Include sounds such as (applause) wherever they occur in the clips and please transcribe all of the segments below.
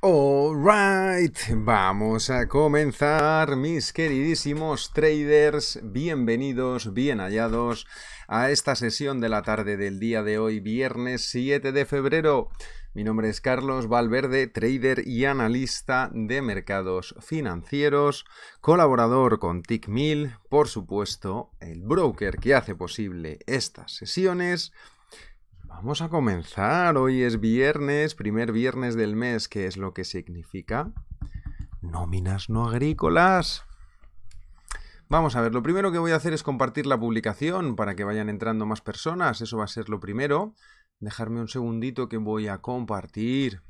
Alright, vamos a comenzar mis queridísimos traders, bienvenidos, bien hallados a esta sesión de la tarde del día de hoy, viernes 7 de febrero. Mi nombre es Carlos Valverde, trader y analista de mercados financieros, colaborador con Tickmill, por supuesto, el broker que hace posible estas sesiones Vamos a comenzar. Hoy es viernes, primer viernes del mes, que es lo que significa nóminas no agrícolas. Vamos a ver, lo primero que voy a hacer es compartir la publicación para que vayan entrando más personas. Eso va a ser lo primero. Dejarme un segundito que voy a compartir.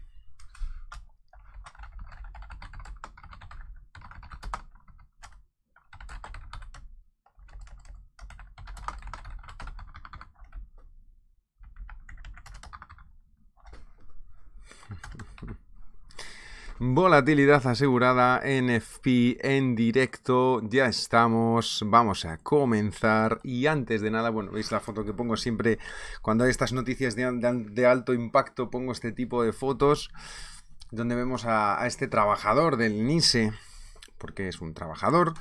Volatilidad asegurada, NFP en directo, ya estamos, vamos a comenzar y antes de nada, bueno, veis la foto que pongo siempre cuando hay estas noticias de, alto impacto, pongo este tipo de fotos donde vemos a, este trabajador del NISE, porque es un trabajador,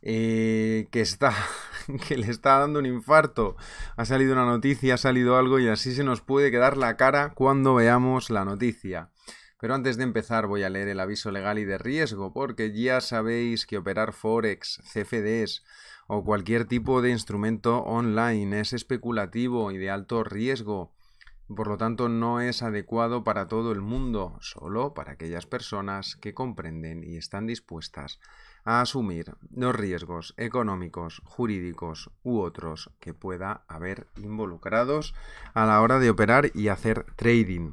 eh, que está (laughs) que le está dando un infarto ha salido una noticia ha salido algo y así se nos puede quedar la cara cuando veamos la noticia pero antes de empezar voy a leer el aviso legal y de riesgo, porque ya sabéis que operar Forex, CFDs o cualquier tipo de instrumento online es especulativo y de alto riesgo. Por lo tanto, no es adecuado para todo el mundo, solo para aquellas personas que comprenden y están dispuestas a asumir los riesgos económicos, jurídicos u otros que pueda haber involucrados a la hora de operar y hacer trading.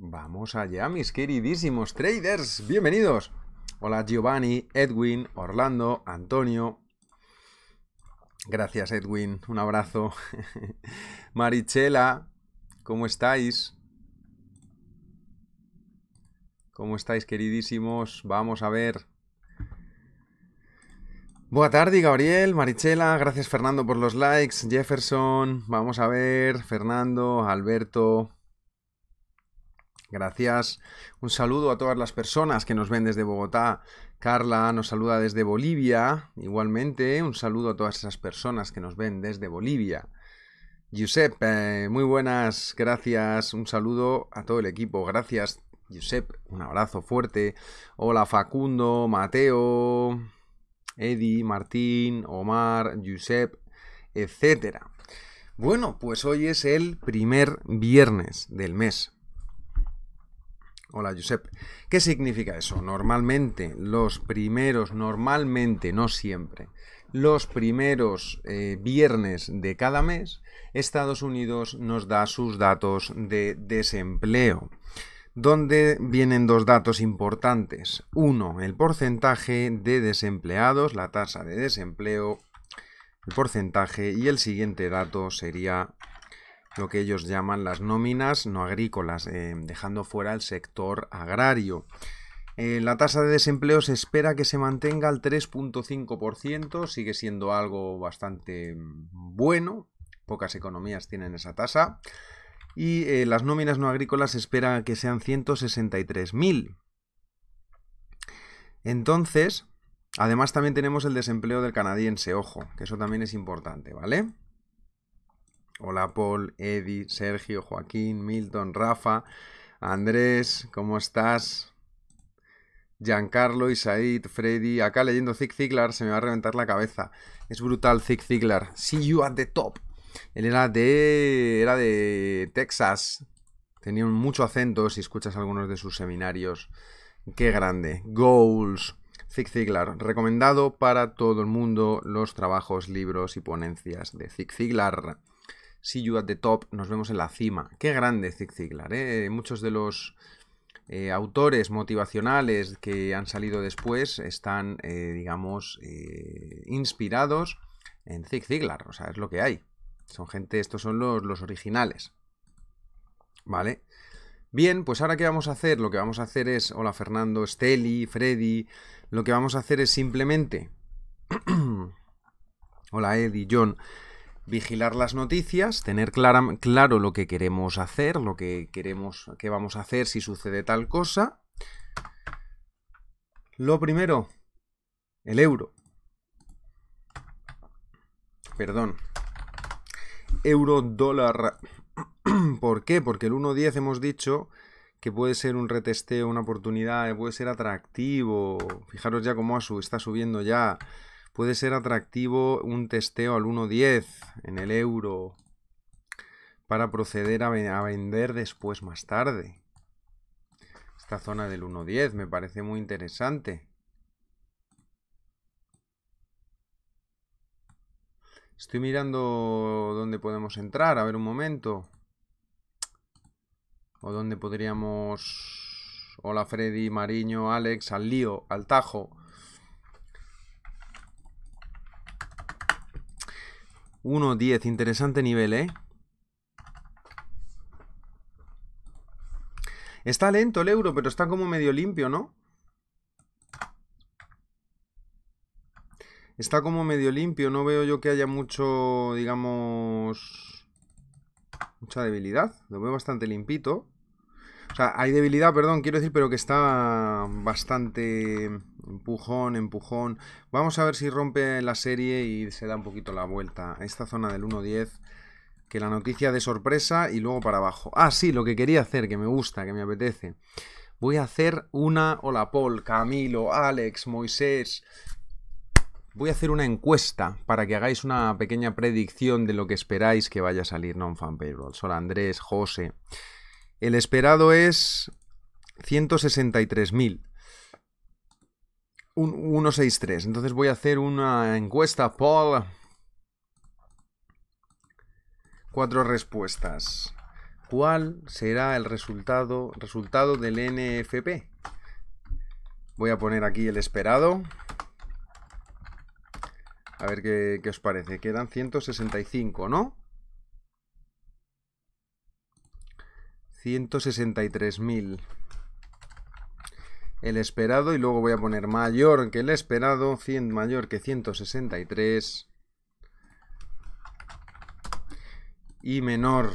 Vamos allá, mis queridísimos traders, bienvenidos. Hola Giovanni, Edwin, Orlando, Antonio. Gracias Edwin, un abrazo. (laughs) Marichela, ¿cómo estáis? ¿Cómo estáis queridísimos? Vamos a ver. Buenas tardes, Gabriel, Marichela, gracias Fernando por los likes, Jefferson, vamos a ver, Fernando, Alberto, Gracias. Un saludo a todas las personas que nos ven desde Bogotá. Carla nos saluda desde Bolivia. Igualmente, un saludo a todas esas personas que nos ven desde Bolivia. Giuseppe, muy buenas, gracias. Un saludo a todo el equipo. Gracias, Giuseppe. Un abrazo fuerte. Hola, Facundo, Mateo, Eddie, Martín, Omar, Giuseppe, etcétera. Bueno, pues hoy es el primer viernes del mes. Hola Josep. ¿Qué significa eso? Normalmente, los primeros, normalmente, no siempre, los primeros eh, viernes de cada mes, Estados Unidos nos da sus datos de desempleo, donde vienen dos datos importantes. Uno, el porcentaje de desempleados, la tasa de desempleo, el porcentaje, y el siguiente dato sería lo que ellos llaman las nóminas no agrícolas, eh, dejando fuera el sector agrario. Eh, la tasa de desempleo se espera que se mantenga al 3.5%, sigue siendo algo bastante mm, bueno, pocas economías tienen esa tasa, y eh, las nóminas no agrícolas se espera que sean 163.000. Entonces, además también tenemos el desempleo del canadiense, ojo, que eso también es importante, ¿vale? Hola Paul, Eddie, Sergio, Joaquín, Milton, Rafa, Andrés, ¿cómo estás? Giancarlo, Isaid, Freddy, acá leyendo Zig Ziglar se me va a reventar la cabeza. Es brutal Zig Ziglar. See you at the top. Él era de era de Texas. Tenía mucho acento si escuchas algunos de sus seminarios. Qué grande. Goals. Zig Ziglar, recomendado para todo el mundo los trabajos, libros y ponencias de Zig Ziglar. See you at the top, nos vemos en la cima. Qué grande Zig Ziglar, ¿eh? Muchos de los eh, autores motivacionales que han salido después están, eh, digamos, inspirados en Zig Ziglar. O sea, es lo que hay. Son gente, estos son los, originales. ¿Vale? Bien, pues ahora qué vamos a hacer? Lo que vamos a hacer es, hola Fernando, Steli, Freddy, lo que vamos a hacer es simplemente... (clears throat) hola Eddie, John vigilar las noticias, tener claro lo que queremos hacer, lo que queremos, qué vamos a hacer si sucede tal cosa. Lo primero, el euro. Perdón. Euro dólar. (clears throat) ¿Por qué? Porque el 1.10 hemos dicho que puede ser un retesteo, una oportunidad, puede ser atractivo. Fijaros ya cómo está subiendo ya Puede ser atractivo un testeo al 1.10 en el euro para proceder a, vender después más tarde. Esta zona del 1.10 me parece muy interesante. Estoy mirando dónde podemos entrar, a ver un momento. O dónde podríamos... Hola Freddy, Mariño, Alex, al lío, al tajo. 1-10, interesante nivel, ¿eh? Está lento el euro, pero está como medio limpio, ¿no? Está como medio limpio, no veo yo que haya mucho, digamos, mucha debilidad. Lo veo bastante limpito. O sea, hay debilidad, perdón, quiero decir, pero que está bastante... Empujón, empujón. Vamos a ver si rompe la serie y se da un poquito la vuelta. Esta zona del 1.10. que la noticia de sorpresa y luego para abajo. Ah, sí, lo que quería hacer, que me gusta, que me apetece. Voy a hacer una... Hola, Paul, Camilo, Alex, Moisés... Voy a hacer una encuesta para que hagáis una pequeña predicción de lo que esperáis que vaya a salir No fan Payroll. Hola, Andrés, José. El esperado es 163.000. 163. Entonces voy a hacer una encuesta Paul Cuatro respuestas. ¿Cuál será el resultado, resultado del NFP? Voy a poner aquí el esperado. A ver qué, qué os parece. Quedan 165, ¿no? 163.000 el esperado y luego voy a poner mayor que el esperado, mayor que 163 y menor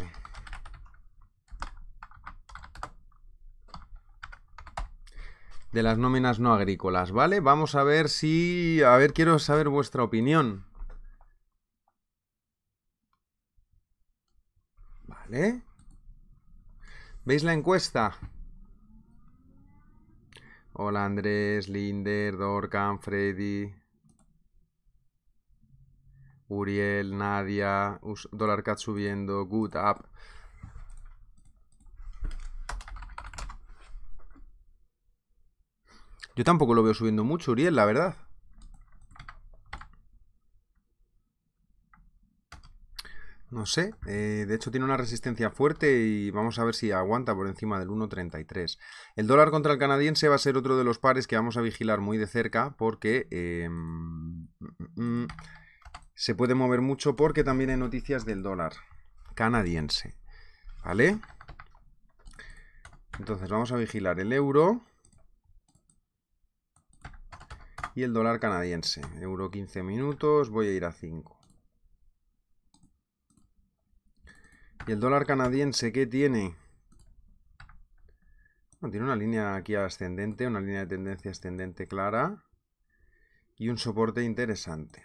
de las nóminas no agrícolas, ¿vale? Vamos a ver si... A ver, quiero saber vuestra opinión. ¿Vale? ¿Veis la encuesta? Hola Andrés, Linder, Dorcan, Freddy, Uriel, Nadia, DollarCat subiendo, Good Up. Yo tampoco lo veo subiendo mucho, Uriel, la verdad. no sé. Eh, de hecho, tiene una resistencia fuerte y vamos a ver si aguanta por encima del 1.33. El dólar contra el canadiense va a ser otro de los pares que vamos a vigilar muy de cerca porque em, mm, mm, mm, se puede mover mucho porque también hay noticias del dólar canadiense. ¿Vale? Entonces vamos a vigilar el euro y el dólar canadiense. Euro 15 minutos, voy a ir a 5. ¿Y el dólar canadiense qué tiene? tiene una línea aquí ascendente, una línea de tendencia ascendente clara y un soporte interesante.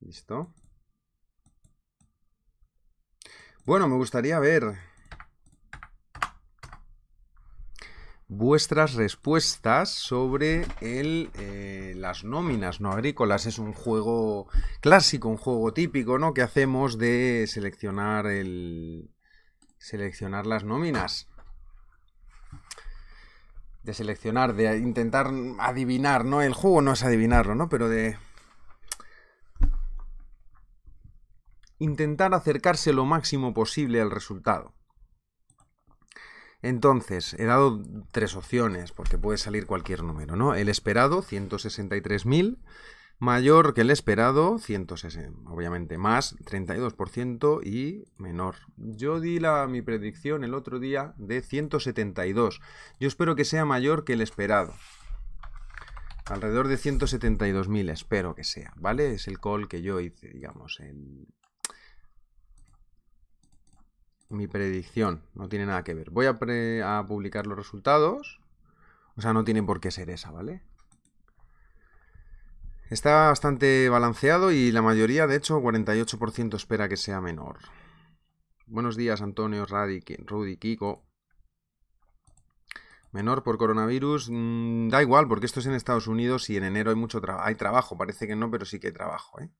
Listo. Bueno, me gustaría ver vuestras respuestas sobre el, eh, las nóminas no agrícolas. Es un juego clásico, un juego típico, ¿no? Que hacemos de seleccionar el. Seleccionar las nóminas. De seleccionar, de intentar adivinar, ¿no? El juego no es adivinarlo, ¿no? Pero de. Intentar acercarse lo máximo posible al resultado. Entonces, he dado tres opciones, porque puede salir cualquier número, ¿no? El esperado, 163.000, mayor que el esperado, 160, obviamente más, 32% y menor. Yo di la, mi predicción el otro día de 172. Yo espero que sea mayor que el esperado. Alrededor de 172.000, espero que sea, ¿vale? Es el call que yo hice, digamos, en mi predicción, no tiene nada que ver. Voy a, publicar los resultados, o sea, no tiene por qué ser esa, ¿vale? Está bastante balanceado y la mayoría, de hecho, 48% espera que sea menor. Buenos días, Antonio, Rudy, Kiko. Menor por coronavirus, mm, da igual, porque esto es en Estados Unidos y en enero hay mucho trabajo. hay trabajo. Parece que no, pero sí que hay trabajo. ¿eh?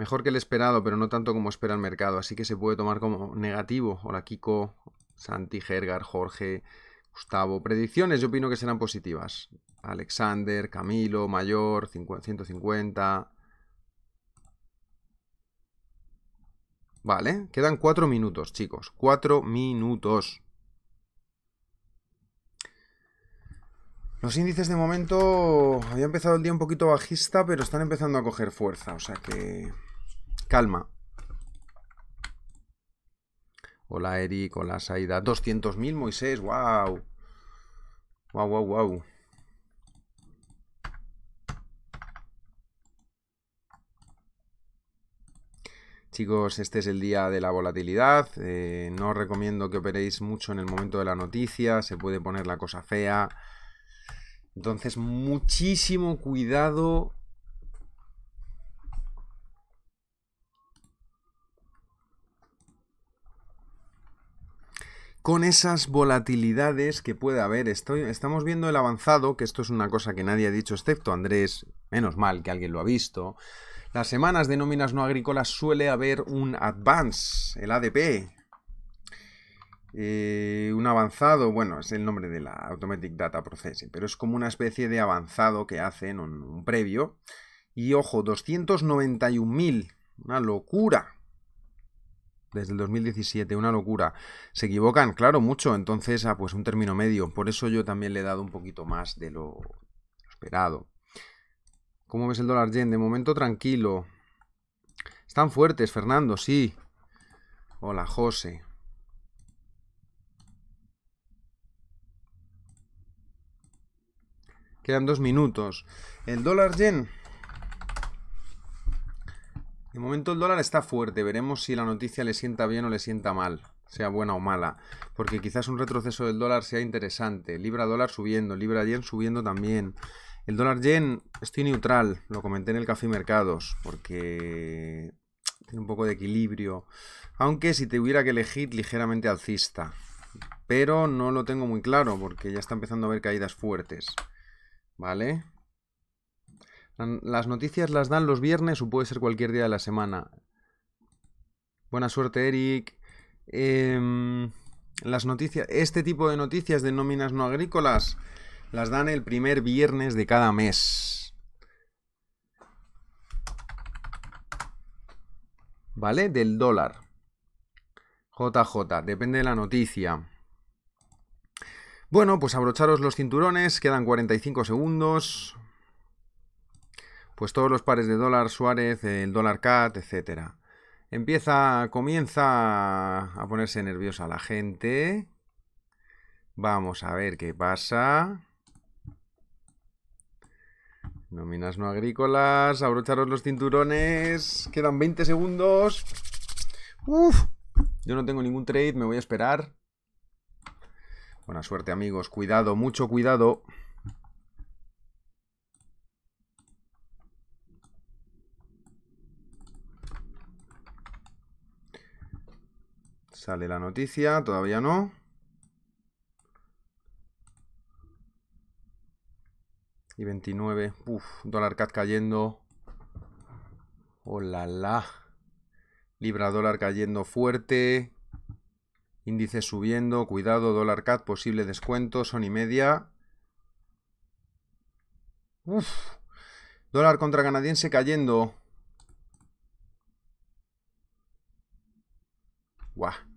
Mejor que el esperado, pero no tanto como espera el mercado, así que se puede tomar como negativo. Hola Kiko, Santi, Gergar, Jorge, Gustavo. Predicciones, yo opino que serán positivas. Alexander, Camilo, Mayor, 150. Vale, quedan cuatro minutos, chicos. Cuatro minutos. Los índices de momento había empezado el día un poquito bajista, pero están empezando a coger fuerza, o sea que calma. Hola Eric, hola Saida. 200.000 Moisés, wow. Wow, wow, wow. Chicos, este es el día de la volatilidad. Eh, no os recomiendo que operéis mucho en el momento de la noticia. Se puede poner la cosa fea. Entonces, muchísimo cuidado con esas volatilidades que puede haber. Estoy, estamos viendo el avanzado, que esto es una cosa que nadie ha dicho excepto Andrés, menos mal que alguien lo ha visto. Las semanas de nóminas no agrícolas suele haber un advance, el ADP, eh, un avanzado, bueno, es el nombre de la Automatic Data Processing, pero es como una especie de avanzado que hacen, un, un previo. Y ojo, 291.000, una locura desde el 2017, una locura. Se equivocan, claro, mucho, entonces, ah, pues un término medio. Por eso yo también le he dado un poquito más de lo esperado. ¿Cómo ves el dólar yen? De momento tranquilo. Están fuertes, Fernando, sí. Hola, José. Quedan dos minutos. El dólar yen de momento el dólar está fuerte, veremos si la noticia le sienta bien o le sienta mal, sea buena o mala, porque quizás un retroceso del dólar sea interesante. Libra dólar subiendo, libra yen subiendo también. El dólar yen estoy neutral, lo comenté en el Café Mercados, porque tiene un poco de equilibrio, aunque si te hubiera que elegir ligeramente alcista, pero no lo tengo muy claro porque ya está empezando a haber caídas fuertes, ¿vale? Las noticias las dan los viernes o puede ser cualquier día de la semana. Buena suerte, Eric. Em, las noticias, este tipo de noticias de nóminas no agrícolas las dan el primer viernes de cada mes. ¿Vale? Del dólar. JJ, depende de la noticia. Bueno, pues abrocharos los cinturones, quedan 45 segundos pues todos los pares de dólar Suárez, el dólar CAT, etc. Empieza, comienza a ponerse nerviosa la gente. Vamos a ver qué pasa. Nóminas no agrícolas, abrocharos los cinturones. Quedan 20 segundos. Uf, yo no tengo ningún trade, me voy a esperar. Buena suerte amigos, cuidado, mucho cuidado. Sale la noticia, todavía no. Y 29, uff, dólar CAD cayendo. Hola, la. Libra dólar cayendo fuerte. Índice subiendo, cuidado, dólar CAD, posible descuento, son y media. Uf. Dólar contra canadiense cayendo. Guau.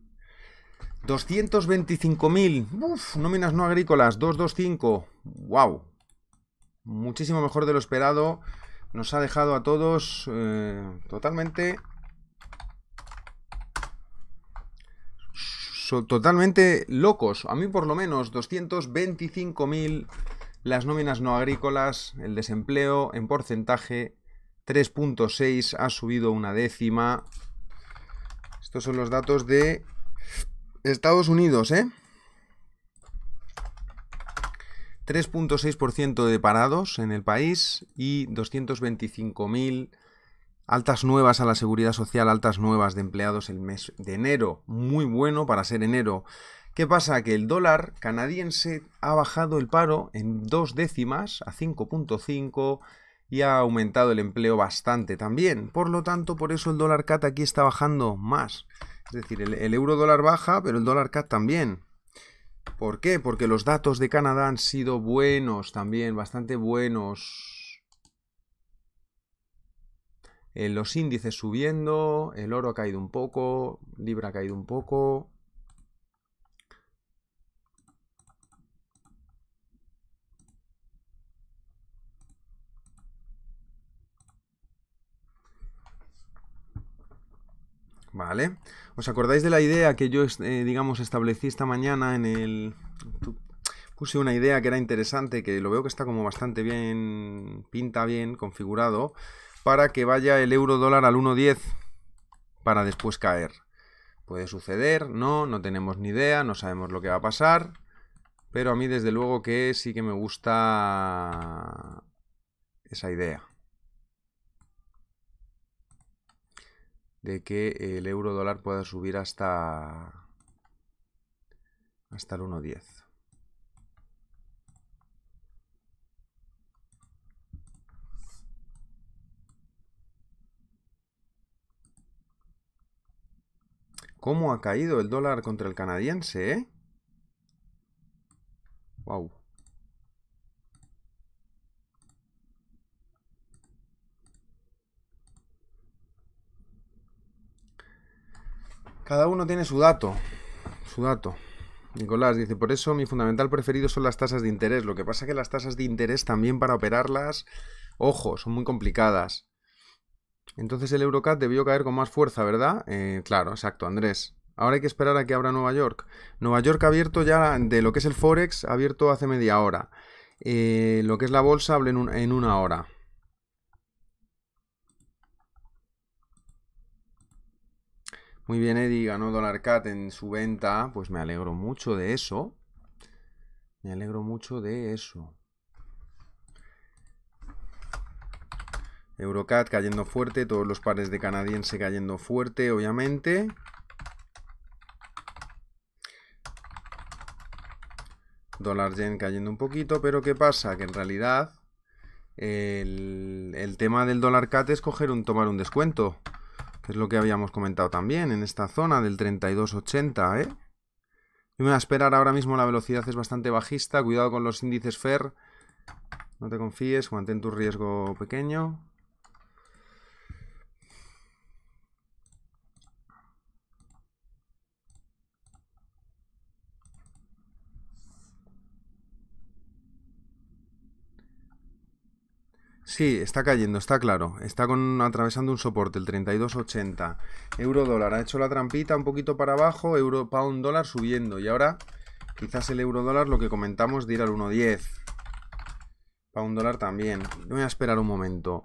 225.000. Nóminas no agrícolas, 225. ¡Wow! Muchísimo mejor de lo esperado. Nos ha dejado a todos eh, totalmente... totalmente locos. A mí por lo menos 225.000 las nóminas no agrícolas, el desempleo en porcentaje 3.6 ha subido una décima. Estos son los datos de Estados Unidos, ¿eh? 3.6% de parados en el país y 225.000 altas nuevas a la seguridad social, altas nuevas de empleados el mes de enero. Muy bueno para ser enero. ¿Qué pasa? Que el dólar canadiense ha bajado el paro en dos décimas a 5.5 y ha aumentado el empleo bastante también. Por lo tanto, por eso el dólar cat aquí está bajando más. Es decir, el, euro dólar baja, pero el dólar CAD también. ¿Por qué? Porque los datos de Canadá han sido buenos también, bastante buenos. Eh, los índices subiendo, el oro ha caído un poco, Libra ha caído un poco. ¿Vale? ¿Os acordáis de la idea que yo, eh, digamos, establecí esta mañana en el... Puse una idea que era interesante, que lo veo que está como bastante bien, pinta bien, configurado, para que vaya el euro dólar al 1.10 para después caer. Puede suceder, no, no tenemos ni idea, no sabemos lo que va a pasar, pero a mí desde luego que sí que me gusta esa idea. de que el euro dólar pueda subir hasta, hasta el 1.10. ¿Cómo ha caído el dólar contra el canadiense, eh? Wow. Cada uno tiene su dato. Su dato. Nicolás dice, por eso mi fundamental preferido son las tasas de interés. Lo que pasa es que las tasas de interés también para operarlas, ojo, son muy complicadas. Entonces el Eurocat debió caer con más fuerza, ¿verdad? Eh, claro, exacto, Andrés. Ahora hay que esperar a que abra Nueva York. Nueva York ha abierto ya de lo que es el Forex, ha abierto hace media hora. Eh, lo que es la bolsa, en, en una hora. Muy bien, Eddie ganó Dollar Cat en su venta. Pues me alegro mucho de eso. Me alegro mucho de eso. Eurocat cayendo fuerte, todos los pares de canadiense cayendo fuerte, obviamente. Dólar yen cayendo un poquito, pero ¿qué pasa? Que en realidad el, tema del dólar cat es coger un, tomar un descuento que es lo que habíamos comentado también, en esta zona del 3280, ¿eh? Y me voy a esperar ahora mismo, la velocidad es bastante bajista, cuidado con los índices FER, no te confíes, mantén tu riesgo pequeño. Sí, está cayendo, está claro. Está con, atravesando un soporte, el 32.80. Euro dólar ha hecho la trampita un poquito para abajo, euro un dólar subiendo. Y ahora quizás el euro dólar, lo que comentamos, de ir al 1.10. un dólar también. Voy a esperar un momento.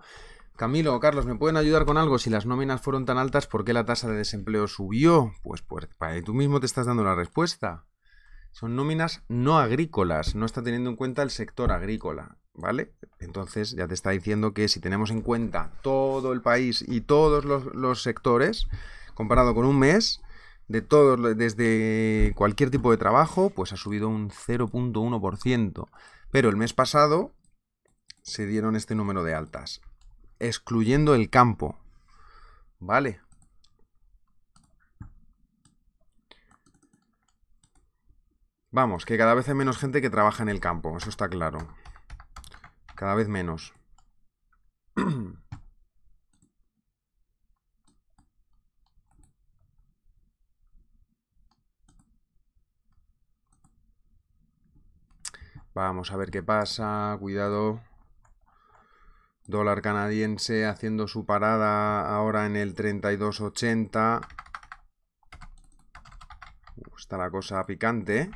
Camilo, o Carlos, ¿me pueden ayudar con algo? Si las nóminas fueron tan altas, ¿por qué la tasa de desempleo subió? Pues, pues tú mismo te estás dando la respuesta. Son nóminas no agrícolas, no está teniendo en cuenta el sector agrícola. ¿vale? Entonces ya te está diciendo que si tenemos en cuenta todo el país y todos los, sectores, comparado con un mes, de todos, desde cualquier tipo de trabajo, pues ha subido un 0.1%. Pero el mes pasado se dieron este número de altas, excluyendo el campo, ¿vale? Vamos, que cada vez hay menos gente que trabaja en el campo, eso está claro. Cada vez menos. (clears throat) Vamos a ver qué pasa. Cuidado. Dólar canadiense haciendo su parada ahora en el 32.80. Uh, está la cosa picante. ¿eh?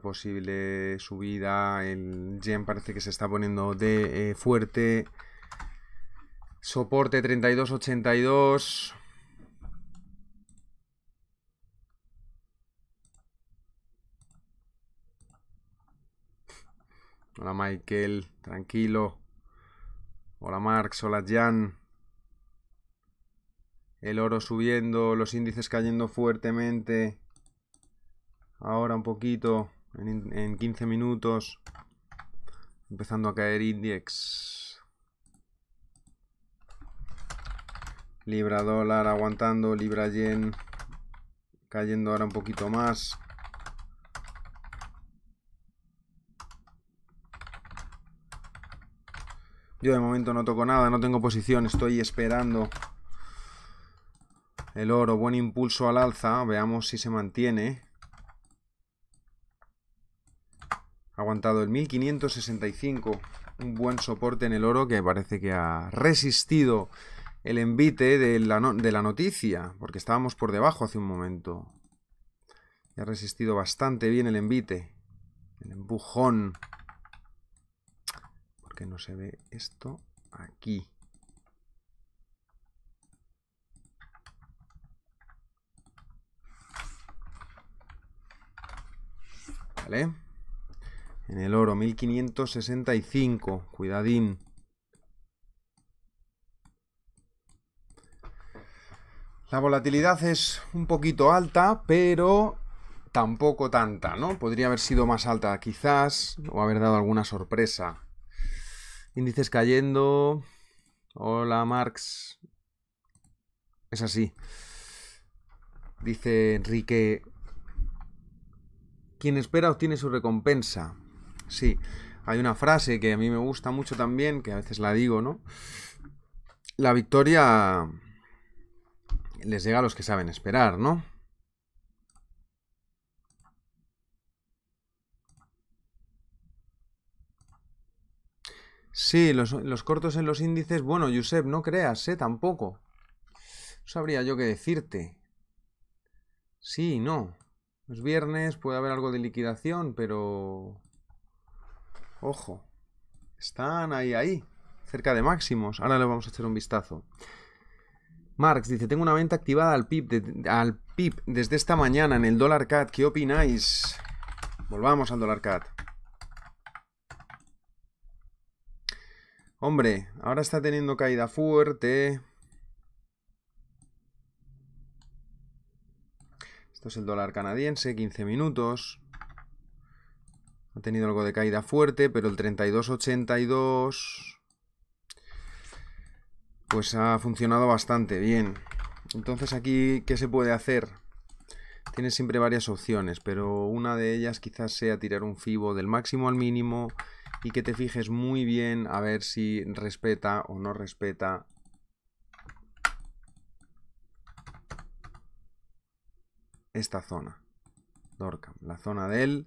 posible subida. El yen parece que se está poniendo de eh, fuerte. Soporte 3282. Hola Michael, tranquilo. Hola Marx, hola Jan. El oro subiendo, los índices cayendo fuertemente. Ahora un poquito. En, 15 minutos. Empezando a caer index. Libra dólar aguantando. Libra yen cayendo ahora un poquito más. Yo de momento no toco nada, no tengo posición, estoy esperando el oro. Buen impulso al alza, veamos si se mantiene. aguantado el 1565, un buen soporte en el oro que parece que ha resistido el envite de la, noticia, porque estábamos por debajo hace un momento. Y ha resistido bastante bien el envite, el empujón. Porque no se ve esto aquí. ¿Vale? en el oro, 1565, cuidadín. La volatilidad es un poquito alta, pero tampoco tanta, ¿no? Podría haber sido más alta quizás, o haber dado alguna sorpresa. Índices cayendo. Hola, Marx. Es así. Dice Enrique. Quien espera obtiene su recompensa. Sí, hay una frase que a mí me gusta mucho también, que a veces la digo, ¿no? La victoria les llega a los que saben esperar, ¿no? Sí, los, cortos en los índices. Bueno, Josep, no creas, ¿eh? Tampoco. sabría yo qué decirte. Sí, no. Los viernes, puede haber algo de liquidación, pero... Ojo. Están ahí, ahí. Cerca de máximos. Ahora le vamos a echar un vistazo. Marx dice, tengo una venta activada al PIB, al desde esta mañana en el dólar CAD. ¿Qué opináis? Volvamos al dólar CAD. Hombre, ahora está teniendo caída fuerte. Esto es el dólar canadiense, 15 minutos. Ha tenido algo de caída fuerte, pero el 3282 pues ha funcionado bastante bien. Entonces aquí, ¿qué se puede hacer? Tienes siempre varias opciones, pero una de ellas quizás sea tirar un FIBO del máximo al mínimo y que te fijes muy bien a ver si respeta o no respeta esta zona. Dorcam, la zona de él.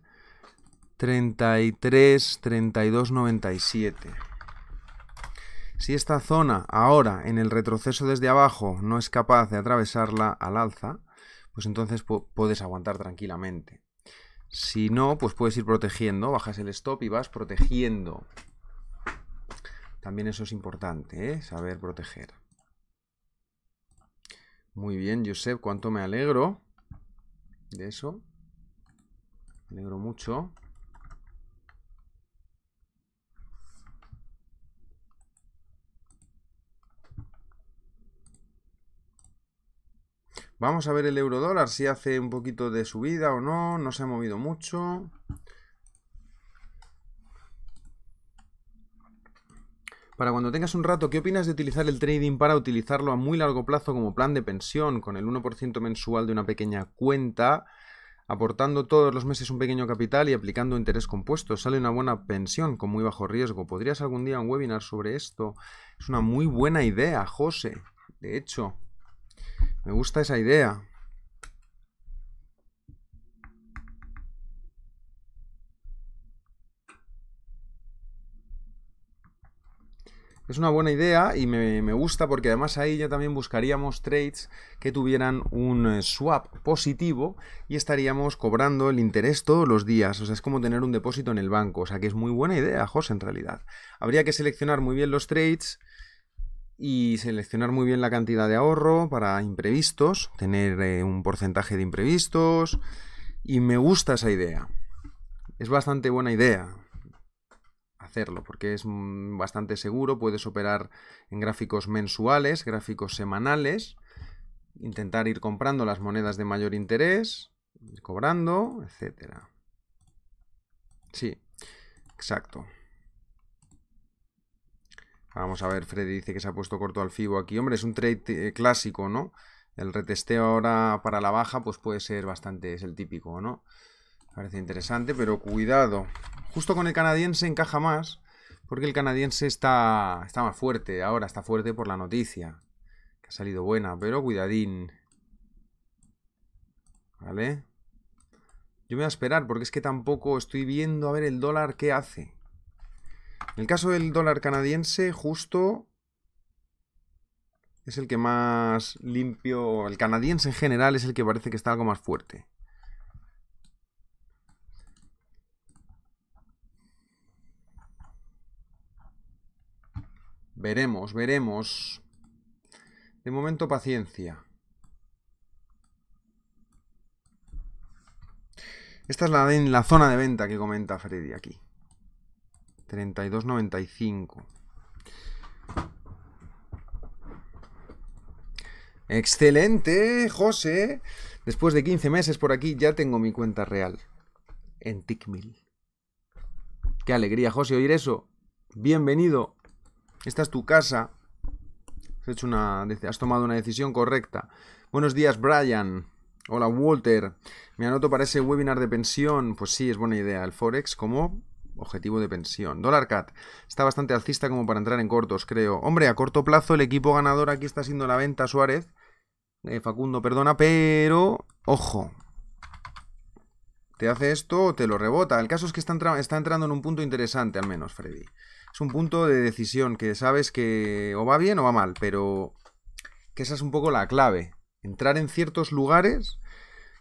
33, 32, 97. Si esta zona ahora en el retroceso desde abajo no es capaz de atravesarla al alza, pues entonces puedes aguantar tranquilamente. Si no, pues puedes ir protegiendo, bajas el stop y vas protegiendo. También eso es importante, ¿eh? saber proteger. Muy bien, Josep, cuánto me alegro de eso. Me alegro mucho. Vamos a ver el euro dólar, si hace un poquito de subida o no, no se ha movido mucho. Para cuando tengas un rato, ¿qué opinas de utilizar el trading para utilizarlo a muy largo plazo como plan de pensión, con el 1% mensual de una pequeña cuenta, aportando todos los meses un pequeño capital y aplicando interés compuesto? Sale una buena pensión con muy bajo riesgo. ¿Podrías algún día un webinar sobre esto? Es una muy buena idea, José. De hecho, me gusta esa idea. Es una buena idea y me, me, gusta porque además ahí ya también buscaríamos trades que tuvieran un eh, swap positivo y estaríamos cobrando el interés todos los días. O sea, es como tener un depósito en el banco. O sea, que es muy buena idea, José, en realidad. Habría que seleccionar muy bien los trades y seleccionar muy bien la cantidad de ahorro para imprevistos, tener eh, un porcentaje de imprevistos y me gusta esa idea. Es bastante buena idea hacerlo porque es mm, bastante seguro, puedes operar en gráficos mensuales, gráficos semanales, intentar ir comprando las monedas de mayor interés, ir cobrando, etcétera. Sí, exacto. Vamos a ver, Freddy dice que se ha puesto corto al FIBO aquí. Hombre, es un trade eh, clásico, ¿no? El retesteo ahora para la baja pues puede ser bastante, es el típico, ¿no? Parece interesante, pero cuidado. Justo con el canadiense encaja más, porque el canadiense está, está más fuerte, ahora está fuerte por la noticia, que ha salido buena, pero cuidadín. ¿Vale? Yo me voy a esperar, porque es que tampoco estoy viendo a ver el dólar qué hace. En el caso del dólar canadiense, justo es el que más limpio, el canadiense en general es el que parece que está algo más fuerte. Veremos, veremos. De momento paciencia. Esta es la, la zona de venta que comenta Freddy aquí. 32.95. Excelente, José. Después de 15 meses por aquí ya tengo mi cuenta real en Tickmill. Qué alegría, José, oír eso. Bienvenido. Esta es tu casa. Has, hecho una, has tomado una decisión correcta. Buenos días, Brian. Hola, Walter. Me anoto para ese webinar de pensión. Pues sí, es buena idea. El Forex ¿Cómo? objetivo de pensión. Dólar CAT está bastante alcista como para entrar en cortos, creo. Hombre, a corto plazo el equipo ganador aquí está siendo la venta Suárez. Eh, Facundo, perdona, pero... Ojo. Te hace esto o te lo rebota. El caso es que está, está entrando en un punto interesante, al menos, Freddy. Es un punto de decisión que sabes que o va bien o va mal, pero que esa es un poco la clave. Entrar en ciertos lugares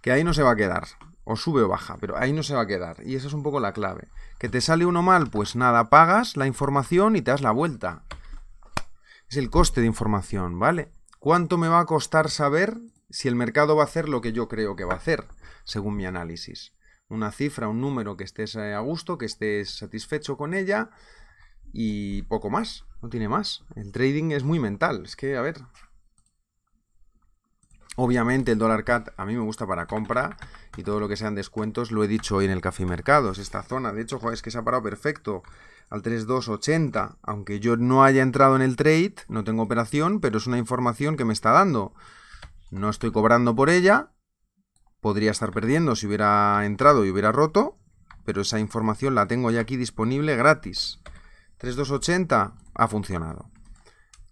que ahí no se va a quedar o sube o baja, pero ahí no se va a quedar. Y esa es un poco la clave. ¿Que te sale uno mal? Pues nada, pagas la información y te das la vuelta. Es el coste de información, ¿vale? ¿Cuánto me va a costar saber si el mercado va a hacer lo que yo creo que va a hacer, según mi análisis? Una cifra, un número que estés eh, a gusto, que estés satisfecho con ella y poco más, no tiene más. El trading es muy mental, es que, a ver, Obviamente el dólar cat a mí me gusta para compra y todo lo que sean descuentos lo he dicho hoy en el Café Mercados. Esta zona, de hecho, joder, es que se ha parado perfecto al 3280, aunque yo no haya entrado en el trade, no tengo operación, pero es una información que me está dando. No estoy cobrando por ella, podría estar perdiendo si hubiera entrado y hubiera roto, pero esa información la tengo ya aquí disponible gratis. 3280 ha funcionado.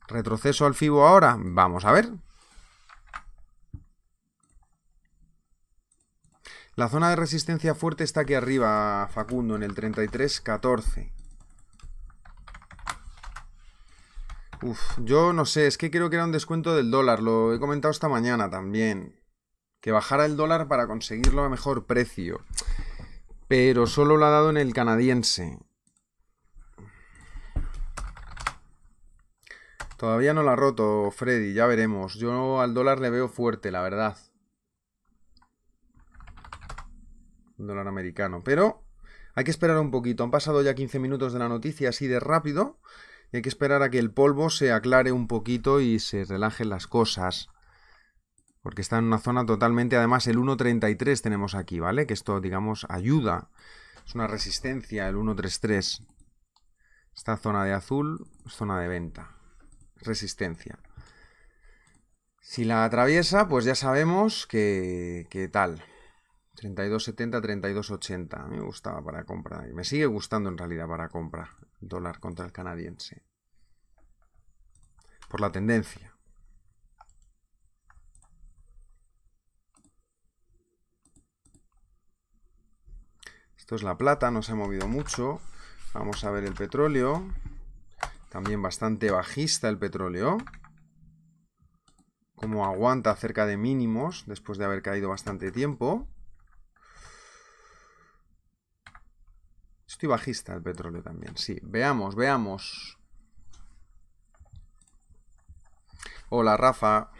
Retroceso al FIBO ahora, vamos a ver, La zona de resistencia fuerte está aquí arriba, Facundo, en el 33,14. Uf, yo no sé, es que creo que era un descuento del dólar, lo he comentado esta mañana también. Que bajara el dólar para conseguirlo a mejor precio. Pero solo lo ha dado en el canadiense. Todavía no la ha roto Freddy, ya veremos. Yo al dólar le veo fuerte, la verdad. un dólar americano. Pero hay que esperar un poquito. Han pasado ya 15 minutos de la noticia así de rápido. Y hay que esperar a que el polvo se aclare un poquito y se relajen las cosas. Porque está en una zona totalmente... Además, el 1.33 tenemos aquí, ¿vale? Que esto, digamos, ayuda. Es una resistencia, el 1.33. Esta zona de azul es zona de venta. Resistencia. Si la atraviesa, pues ya sabemos que, que tal. 32.70, 32.80. Me gustaba para compra. Y me sigue gustando en realidad para compra. Dólar contra el canadiense. Por la tendencia. Esto es la plata, no se ha movido mucho. Vamos a ver el petróleo. También bastante bajista el petróleo. Como aguanta cerca de mínimos después de haber caído bastante tiempo. Estoy bajista el petróleo también, sí. Veamos, veamos. Hola, Rafa.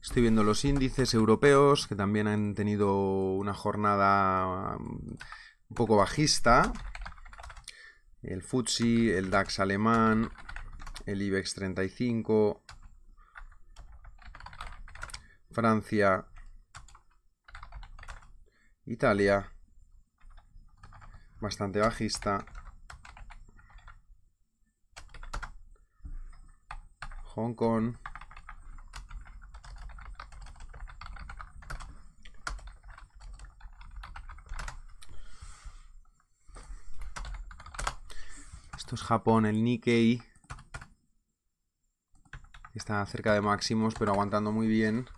Estoy viendo los índices europeos que también han tenido una jornada un poco bajista. El futsi el DAX alemán, el IBEX 35, Francia, Italia, bastante bajista. Hong Kong, Japón, el Nikkei. Está cerca de máximos, pero aguantando muy bien.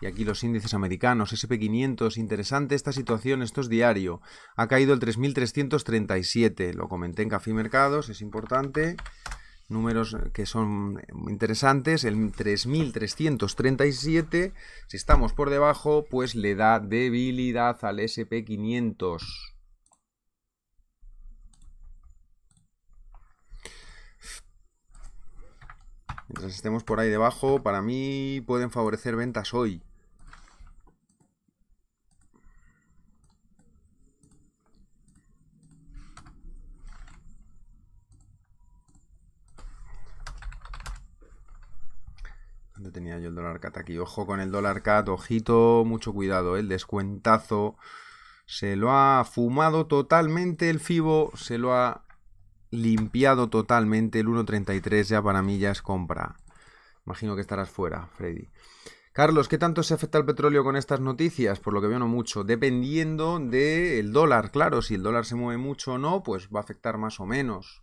Y aquí los índices americanos, SP500, interesante esta situación, esto es diario. Ha caído el 3.337, lo comenté en Café Mercados, es importante. Números que son interesantes, el 3.337, si estamos por debajo, pues le da debilidad al SP500. Mientras estemos por ahí debajo, para mí pueden favorecer ventas hoy. ¿Dónde tenía yo el dólar cat aquí? Ojo con el dólar cat, ojito, mucho cuidado, ¿eh? el descuentazo. Se lo ha fumado totalmente el FIBO, se lo ha limpiado totalmente. El 1.33 ya para mí ya es compra. Imagino que estarás fuera, Freddy. Carlos, ¿qué tanto se afecta el petróleo con estas noticias? Por lo que veo, no mucho. Dependiendo del dólar, claro. Si el dólar se mueve mucho o no, pues va a afectar más o menos.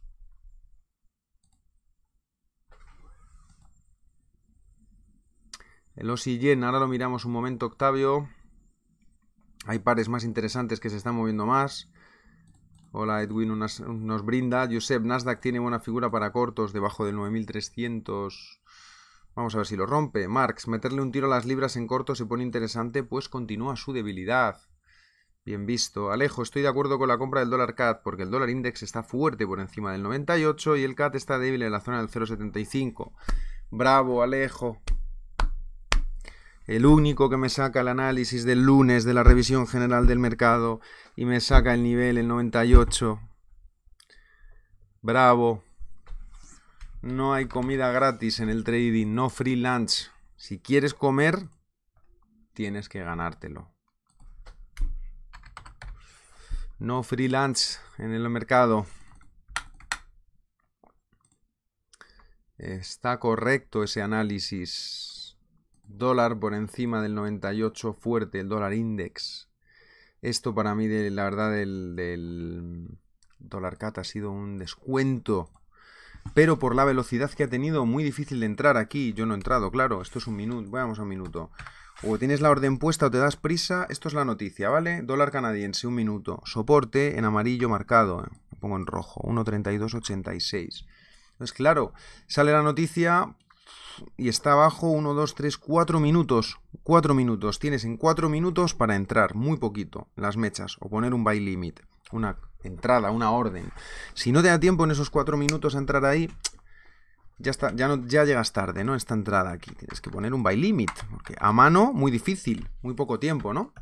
El OSI Yen, ahora lo miramos un momento, Octavio. Hay pares más interesantes que se están moviendo más. Hola Edwin, nos brinda. Josep, Nasdaq tiene buena figura para cortos debajo del 9300. Vamos a ver si lo rompe. Marx, meterle un tiro a las libras en corto se pone interesante, pues continúa su debilidad. Bien visto. Alejo, estoy de acuerdo con la compra del dólar CAT porque el dólar index está fuerte por encima del 98 y el CAT está débil en la zona del 0,75. Bravo, Alejo el único que me saca el análisis del lunes de la revisión general del mercado y me saca el nivel el 98. Bravo. No hay comida gratis en el trading, no freelance. Si quieres comer, tienes que ganártelo. No freelance en el mercado. Está correcto ese análisis dólar por encima del 98 fuerte, el dólar index. Esto para mí, de, la verdad, del, dólar cat ha sido un descuento. Pero por la velocidad que ha tenido, muy difícil de entrar aquí. Yo no he entrado, claro. Esto es un minuto. Vamos a un minuto. O tienes la orden puesta o te das prisa. Esto es la noticia, ¿vale? Dólar canadiense, un minuto. Soporte en amarillo marcado. Eh, pongo en rojo. 1.3286. es claro, sale la noticia, y está abajo 1, 2, 3, 4 minutos. 4 minutos. Tienes en 4 minutos para entrar, muy poquito, las mechas o poner un buy limit, una entrada, una orden. Si no te da tiempo en esos 4 minutos a entrar ahí, ya, está, ya, no, ya llegas tarde, ¿no? Esta entrada aquí. Tienes que poner un buy limit, porque a mano muy difícil, muy poco tiempo, ¿no?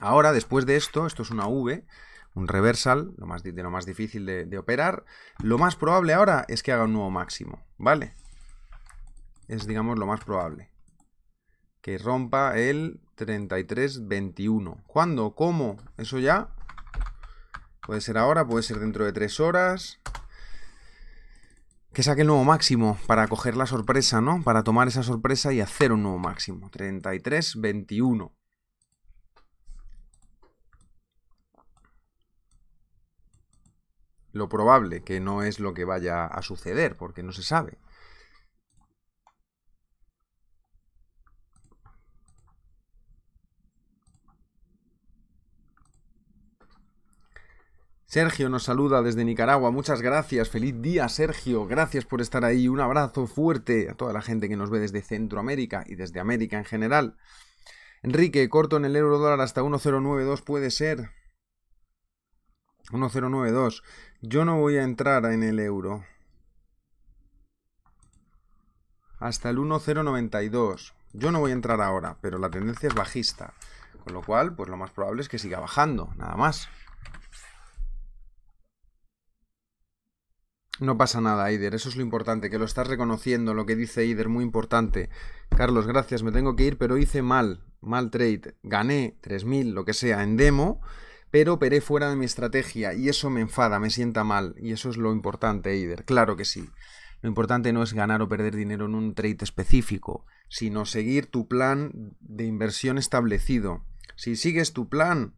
Ahora, después de esto, esto es una V, un reversal, lo más, de lo más difícil de operar, lo más probable ahora es que haga un nuevo máximo, ¿vale? es, digamos, lo más probable. Que rompa el 33.21. ¿Cuándo? ¿Cómo? Eso ya. Puede ser ahora, puede ser dentro de tres horas. Que saque el nuevo máximo para coger la sorpresa, ¿no? Para tomar esa sorpresa y hacer un nuevo máximo. 33.21. Lo probable, que no es lo que vaya a suceder, porque no se sabe. Sergio nos saluda desde Nicaragua. Muchas gracias. Feliz día, Sergio. Gracias por estar ahí. Un abrazo fuerte a toda la gente que nos ve desde Centroamérica y desde América en general. Enrique, corto en el euro dólar hasta 1,092 puede ser. 1,092. Yo no voy a entrar en el euro. Hasta el 1,092. Yo no voy a entrar ahora, pero la tendencia es bajista. Con lo cual, pues lo más probable es que siga bajando, nada más. No pasa nada, Ider, eso es lo importante, que lo estás reconociendo, lo que dice Ider, muy importante. Carlos, gracias, me tengo que ir, pero hice mal, mal trade, gané 3.000, lo que sea, en demo, pero operé fuera de mi estrategia y eso me enfada, me sienta mal, y eso es lo importante, Ider, claro que sí. Lo importante no es ganar o perder dinero en un trade específico, sino seguir tu plan de inversión establecido. Si sigues tu plan,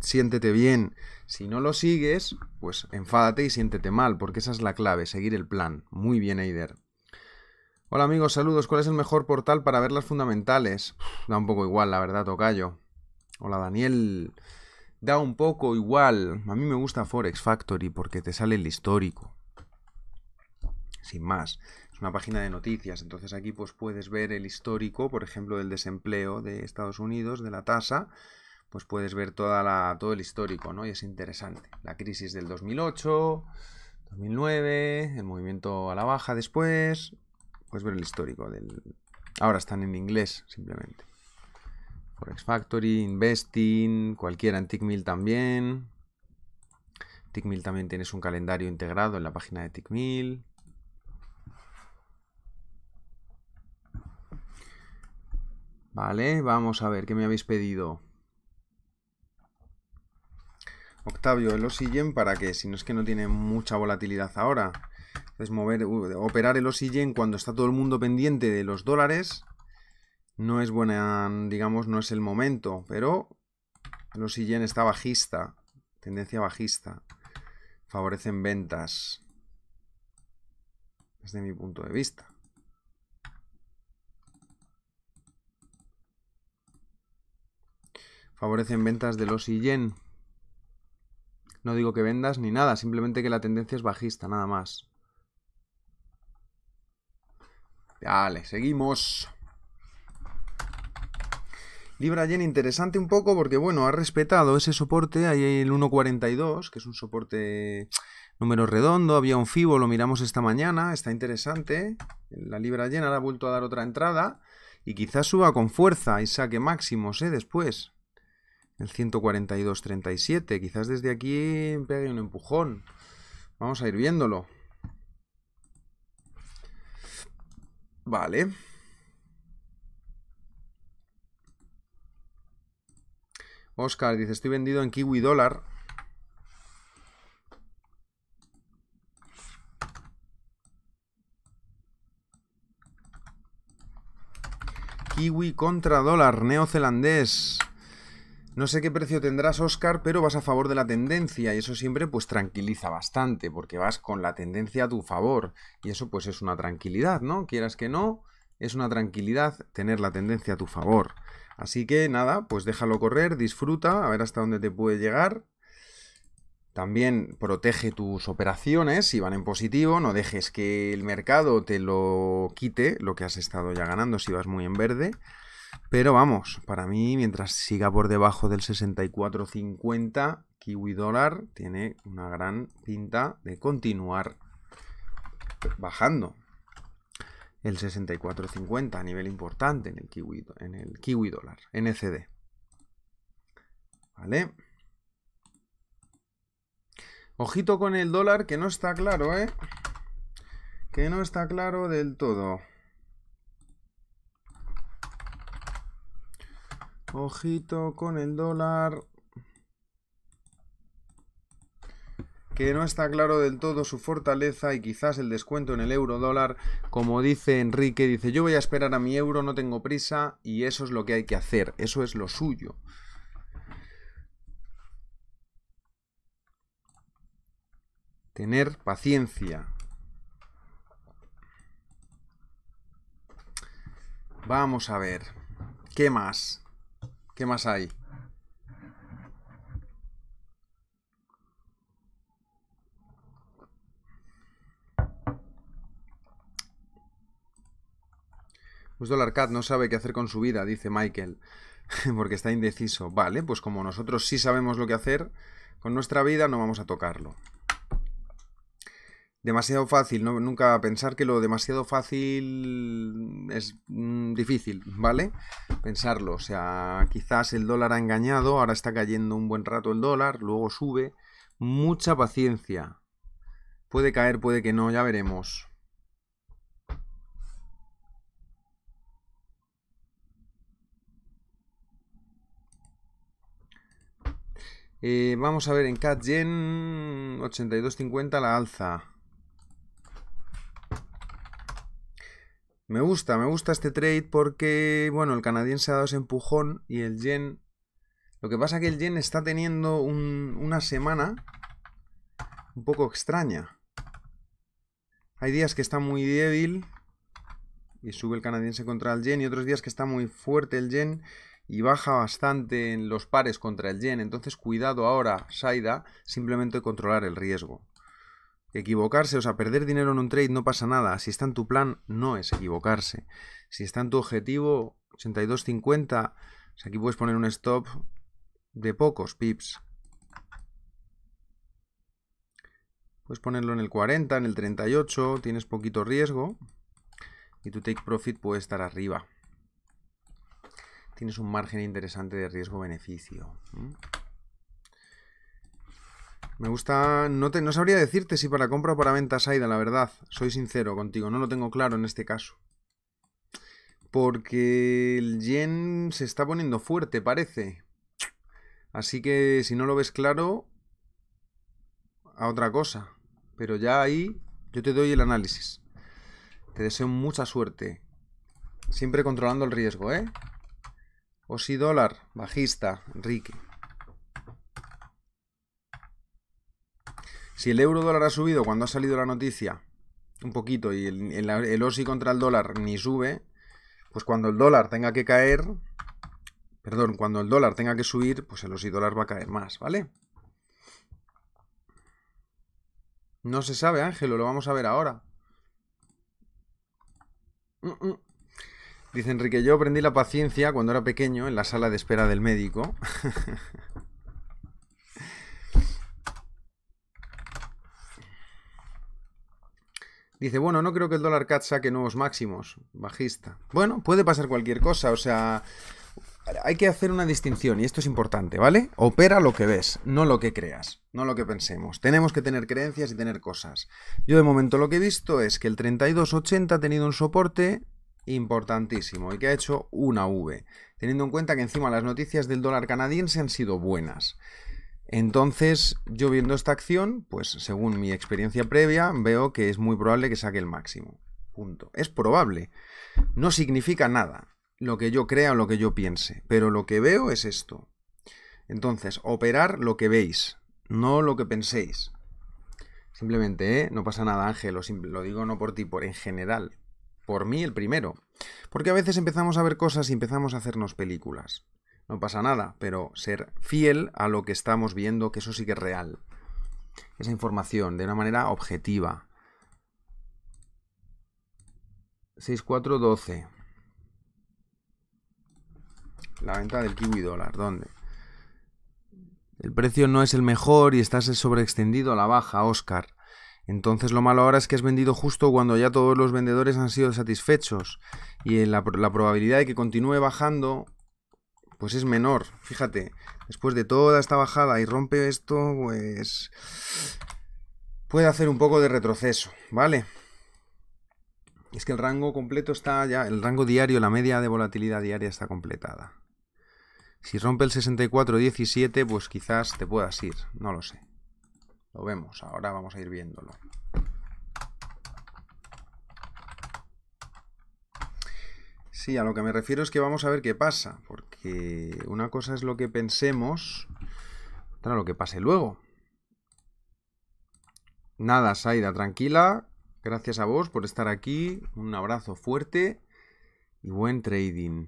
siéntete bien. Si no lo sigues, pues enfádate y siéntete mal, porque esa es la clave, seguir el plan. Muy bien, Eider. Hola amigos, saludos. ¿Cuál es el mejor portal para ver las fundamentales? da un poco igual, la verdad, Tocayo. Hola Daniel. Da un poco igual. A mí me gusta Forex Factory porque te sale el histórico. Sin más. Es una página de noticias. Entonces aquí pues puedes ver el histórico, por ejemplo, del desempleo de Estados Unidos, de la tasa pues puedes ver toda la, todo el histórico, ¿no? Y es interesante. La crisis del 2008, 2009, el movimiento a la baja después, puedes ver el histórico del... Ahora están en inglés, simplemente. Forex Factory, Investing, cualquiera, en Tickmill también. Tickmill también tienes un calendario integrado en la página de Tickmill. Vale, vamos a ver qué me habéis pedido. Octavio, el OSIGEN para que, si no es que no tiene mucha volatilidad ahora, es mover, operar el OSIGEN cuando está todo el mundo pendiente de los dólares, no es buena, digamos, no es el momento, pero el OSIGEN está bajista, tendencia bajista, favorecen ventas, desde mi punto de vista. Favorecen ventas de los yen no digo que vendas ni nada, simplemente que la tendencia es bajista, nada más. Vale, seguimos. Libra llena interesante un poco porque, bueno, ha respetado ese soporte. Ahí el 1.42, que es un soporte número redondo. Había un FIBO, lo miramos esta mañana, está interesante. La Libra llena ahora ha vuelto a dar otra entrada y quizás suba con fuerza y saque máximos ¿eh? después. El 142.37. Quizás desde aquí pegue un empujón. Vamos a ir viéndolo. Vale. Oscar dice, estoy vendido en Kiwi Dólar. Kiwi contra dólar neozelandés. No sé qué precio tendrás, Oscar, pero vas a favor de la tendencia y eso siempre pues tranquiliza bastante, porque vas con la tendencia a tu favor y eso pues es una tranquilidad, ¿no? Quieras que no, es una tranquilidad tener la tendencia a tu favor. Así que nada, pues déjalo correr, disfruta, a ver hasta dónde te puede llegar. También protege tus operaciones si van en positivo, no dejes que el mercado te lo quite, lo que has estado ya ganando si vas muy en verde. Pero vamos, para mí, mientras siga por debajo del 64.50, Kiwi Dólar tiene una gran pinta de continuar bajando. El 64.50 a nivel importante en el Kiwi, en el Kiwi Dólar, NCD. E ¿Vale? Ojito con el dólar, que no está claro, ¿eh? Que no está claro del todo. Ojito con el dólar. que no está claro del todo su fortaleza y quizás el descuento en el euro dólar, como dice Enrique, dice yo voy a esperar a mi euro, no tengo prisa y eso es lo que hay que hacer, eso es lo suyo. Tener paciencia. Vamos a ver, ¿qué más? ¿Qué más hay? Pues DolarCat no sabe qué hacer con su vida, dice Michael, (laughs) porque está indeciso. Vale, pues como nosotros sí sabemos lo que hacer con nuestra vida, no vamos a tocarlo demasiado fácil, nunca pensar que lo demasiado fácil es mm, difícil, ¿vale? Pensarlo, o sea, quizás el dólar ha engañado, ahora está cayendo un buen rato el dólar, luego sube, mucha paciencia. Puede caer, puede que no, ya veremos. Eh, vamos a ver en CatGen 82.50 la alza. Me gusta, me gusta este trade porque, bueno, el canadiense ha dado ese empujón y el yen... Lo que pasa es que el yen está teniendo una semana un poco extraña. Hay días que está muy débil y sube el canadiense contra el yen y otros días que está muy fuerte el yen y baja bastante en los pares contra el yen. Entonces cuidado ahora, Saida, simplemente controlar el riesgo. Equivocarse, o sea, perder dinero en un trade no pasa nada. Si está en tu plan, no es equivocarse. Si está en tu objetivo, 82.50, aquí puedes poner un stop de pocos pips. Puedes ponerlo en el 40, en el 38, tienes poquito riesgo. Y tu take profit puede estar arriba. Tienes un margen interesante de riesgo-beneficio. Me gusta. No, te, no sabría decirte si para compra o para venta, Saida, la verdad. Soy sincero contigo, no lo tengo claro en este caso. Porque el yen se está poniendo fuerte, parece. Así que si no lo ves claro, a otra cosa. Pero ya ahí yo te doy el análisis. Te deseo mucha suerte. Siempre controlando el riesgo, ¿eh? O si dólar, bajista, Enrique Si el euro dólar ha subido cuando ha salido la noticia un poquito y el, el, OSI contra el dólar ni sube, pues cuando el dólar tenga que caer, perdón, cuando el dólar tenga que subir, pues el OSI dólar va a caer más, ¿vale? No se sabe, Ángelo, lo vamos a ver ahora. Mm, mm. Dice Enrique, yo aprendí la paciencia cuando era pequeño en la sala de espera del médico. (laughs) Dice, bueno, no creo que el dólar cat saque nuevos máximos. Bajista. Bueno, puede pasar cualquier cosa, o sea... Hay que hacer una distinción, y esto es importante, ¿vale? Opera lo que ves, no lo que creas, no lo que pensemos. Tenemos que tener creencias y tener cosas. Yo de momento lo que he visto es que el 3280 ha tenido un soporte importantísimo y que ha hecho una V, teniendo en cuenta que encima las noticias del dólar canadiense han sido buenas. Entonces, yo viendo esta acción, pues según mi experiencia previa, veo que es muy probable que saque el máximo. Punto. Es probable. No significa nada lo que yo crea o lo que yo piense, pero lo que veo es esto. Entonces, operar lo que veis, no lo que penséis. Simplemente, ¿eh? no pasa nada, Ángel, lo digo no por ti, por en general. Por mí el primero. Porque a veces empezamos a ver cosas y empezamos a hacernos películas no pasa nada, pero ser fiel a lo que estamos viendo, que eso sí que es real. Esa información, de una manera objetiva. 6412. La venta del kiwi dólar, ¿dónde? El precio no es el mejor y estás sobre-extendido a la baja, Oscar. Entonces lo malo ahora es que has vendido justo cuando ya todos los vendedores han sido satisfechos y la probabilidad de que continúe bajando pues es menor. Fíjate, después de toda esta bajada y rompe esto, pues puede hacer un poco de retroceso, ¿vale? Es que el rango completo está ya, el rango diario, la media de volatilidad diaria está completada. Si rompe el 64.17, pues quizás te puedas ir, no lo sé. Lo vemos, ahora vamos a ir viéndolo. Sí, a lo que me refiero es que vamos a ver qué pasa, porque una cosa es lo que pensemos, otra lo que pase luego. Nada, Saida, tranquila, gracias a vos por estar aquí, un abrazo fuerte y buen trading.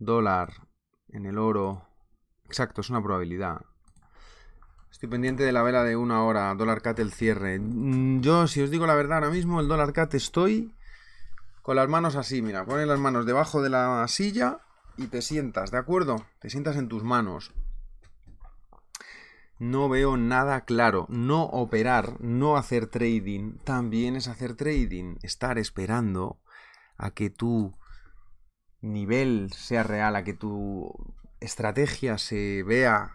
Dólar en el oro, exacto, es una probabilidad. Estoy pendiente de la vela de una hora, dólar cat el cierre. Mm, yo, si os digo la verdad, ahora mismo el dólar cat estoy con las manos así, mira, pones las manos debajo de la silla y te sientas, ¿de acuerdo? Te sientas en tus manos. No veo nada claro. No operar, no hacer trading, también es hacer trading. Estar esperando a que tu nivel sea real, a que tu estrategia se vea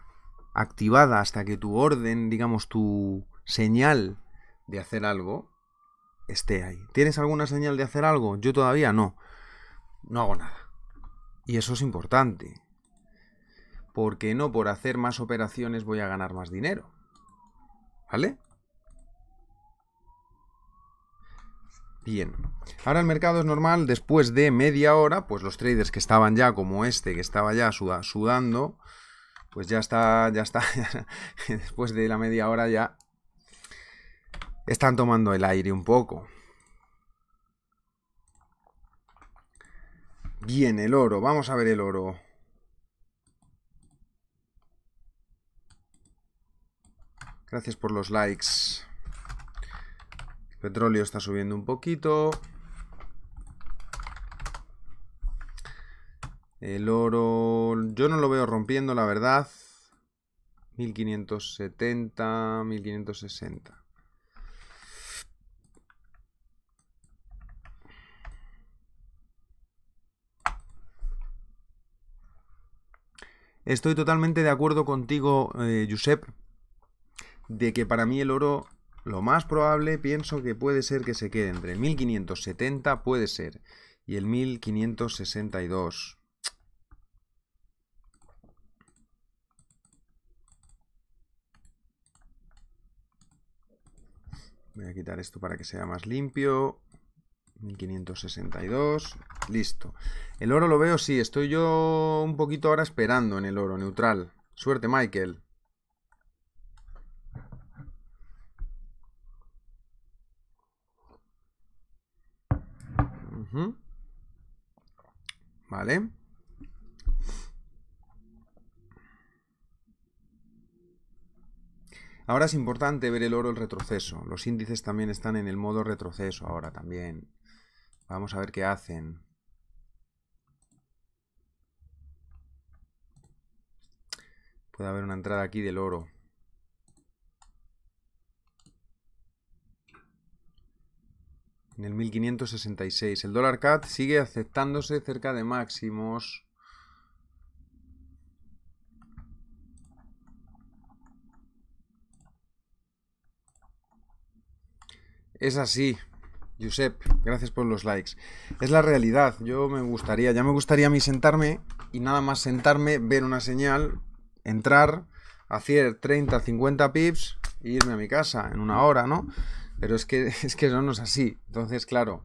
activada hasta que tu orden, digamos, tu señal de hacer algo, esté ahí. ¿Tienes alguna señal de hacer algo? Yo todavía no. No hago nada. Y eso es importante. Porque no por hacer más operaciones voy a ganar más dinero. ¿Vale? Bien. Ahora el mercado es normal. Después de media hora, pues los traders que estaban ya, como este, que estaba ya sudando, pues ya está, ya está. (laughs) después de la media hora ya están tomando el aire un poco. Bien, el oro. Vamos a ver el oro. Gracias por los likes. El petróleo está subiendo un poquito. El oro... Yo no lo veo rompiendo, la verdad. 1570, 1560. Estoy totalmente de acuerdo contigo, eh, Josep, de que para mí el oro, lo más probable, pienso que puede ser que se quede entre el 1570, puede ser, y el 1562. Voy a quitar esto para que sea más limpio. 1562. Listo. El oro lo veo, sí. Estoy yo un poquito ahora esperando en el oro, neutral. Suerte, Michael. Vale. Ahora es importante ver el oro el retroceso. Los índices también están en el modo retroceso ahora también. Vamos a ver qué hacen. Puede haber una entrada aquí del oro. En el 1566. El dólar CAD sigue aceptándose cerca de máximos. Es así, Josep, gracias por los likes. Es la realidad, yo me gustaría, ya me gustaría a mí sentarme y nada más sentarme, ver una señal, entrar, hacer 30, 50 pips e irme a mi casa en una hora, ¿no? Pero es que, (laughs) es que eso no es así. Entonces, claro,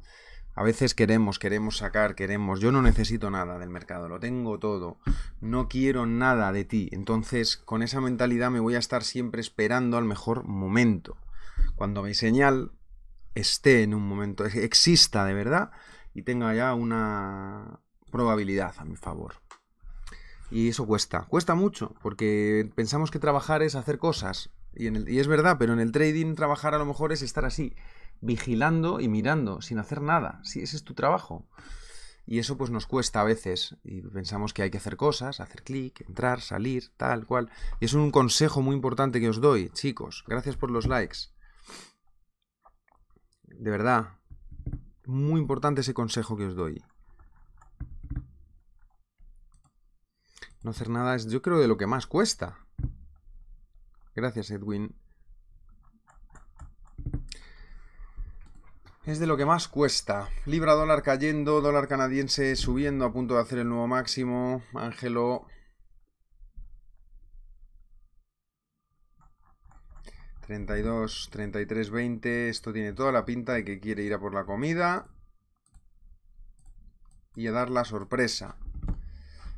a veces queremos, queremos sacar, queremos. Yo no necesito nada del mercado, lo tengo todo. No quiero nada de ti. Entonces, con esa mentalidad me voy a estar siempre esperando al mejor momento. Cuando mi señal esté en un momento, exista de verdad y tenga ya una probabilidad a mi favor. Y eso cuesta, cuesta mucho, porque pensamos que trabajar es hacer cosas, y, es verdad, pero en el trading trabajar a lo mejor es estar así, vigilando y mirando, sin hacer nada, si ese es tu trabajo. Y eso pues nos cuesta a veces, y pensamos que hay que hacer cosas, hacer clic, entrar, salir, tal cual. Y es un consejo muy importante que os doy, chicos, gracias por los likes de verdad, muy importante ese consejo que os doy. No hacer nada es, yo creo, de lo que más cuesta. Gracias, Edwin. Es de lo que más cuesta. Libra dólar cayendo, dólar canadiense subiendo a punto de hacer el nuevo máximo. Ángelo 32, 33, 20. Esto tiene toda la pinta de que quiere ir a por la comida. Y a dar la sorpresa.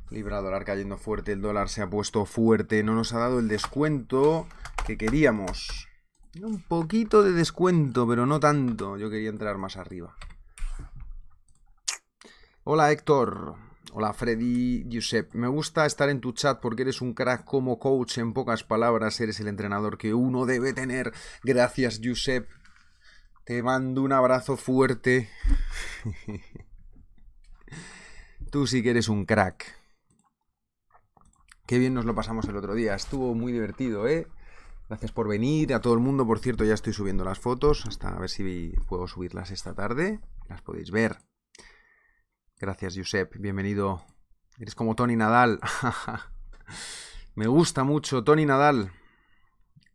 Libra dólar cayendo fuerte, el dólar se ha puesto fuerte, no nos ha dado el descuento que queríamos. Un poquito de descuento, pero no tanto. Yo quería entrar más arriba. Hola Héctor, Hola Freddy Giuseppe, me gusta estar en tu chat porque eres un crack como coach, en pocas palabras eres el entrenador que uno debe tener. Gracias Giuseppe, te mando un abrazo fuerte. (laughs) Tú sí que eres un crack. Qué bien nos lo pasamos el otro día, estuvo muy divertido, ¿eh? Gracias por venir, a todo el mundo, por cierto, ya estoy subiendo las fotos, hasta a ver si puedo subirlas esta tarde, las podéis ver. Gracias, Josep. Bienvenido. Eres como Tony Nadal. (laughs) Me gusta mucho Tony Nadal,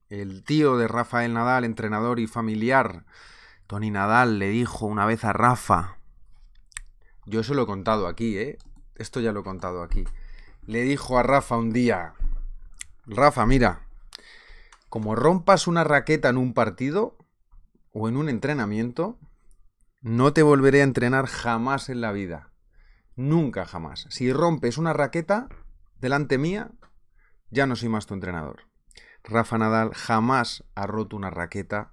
el tío de Rafael Nadal, entrenador y familiar. Tony Nadal le dijo una vez a Rafa, yo eso lo he contado aquí, ¿eh? Esto ya lo he contado aquí. Le dijo a Rafa un día, Rafa, mira, como rompas una raqueta en un partido o en un entrenamiento, no te volveré a entrenar jamás en la vida. Nunca jamás. Si rompes una raqueta delante mía, ya no soy más tu entrenador. Rafa Nadal jamás ha roto una raqueta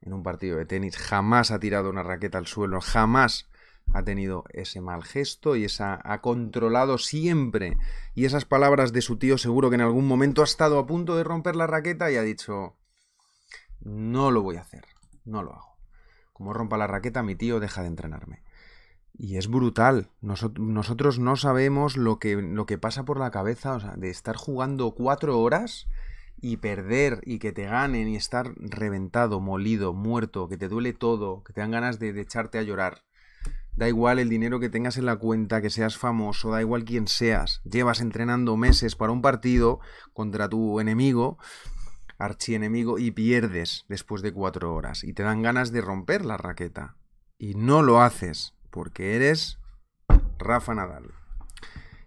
en un partido de tenis, jamás ha tirado una raqueta al suelo, jamás ha tenido ese mal gesto y esa ha controlado siempre. Y esas palabras de su tío seguro que en algún momento ha estado a punto de romper la raqueta y ha dicho, no lo voy a hacer, no lo hago. Como rompa la raqueta, mi tío deja de entrenarme. Y es brutal. nosotros no sabemos lo que, lo que pasa por la cabeza, o sea, de estar jugando cuatro horas y perder y que te ganen y estar reventado, molido, muerto, que te duele todo, que te dan ganas de, de echarte a llorar. Da igual el dinero que tengas en la cuenta, que seas famoso, da igual quién seas. Llevas entrenando meses para un partido contra tu enemigo archienemigo y pierdes después de cuatro horas y te dan ganas de romper la raqueta. Y no lo haces porque eres Rafa Nadal.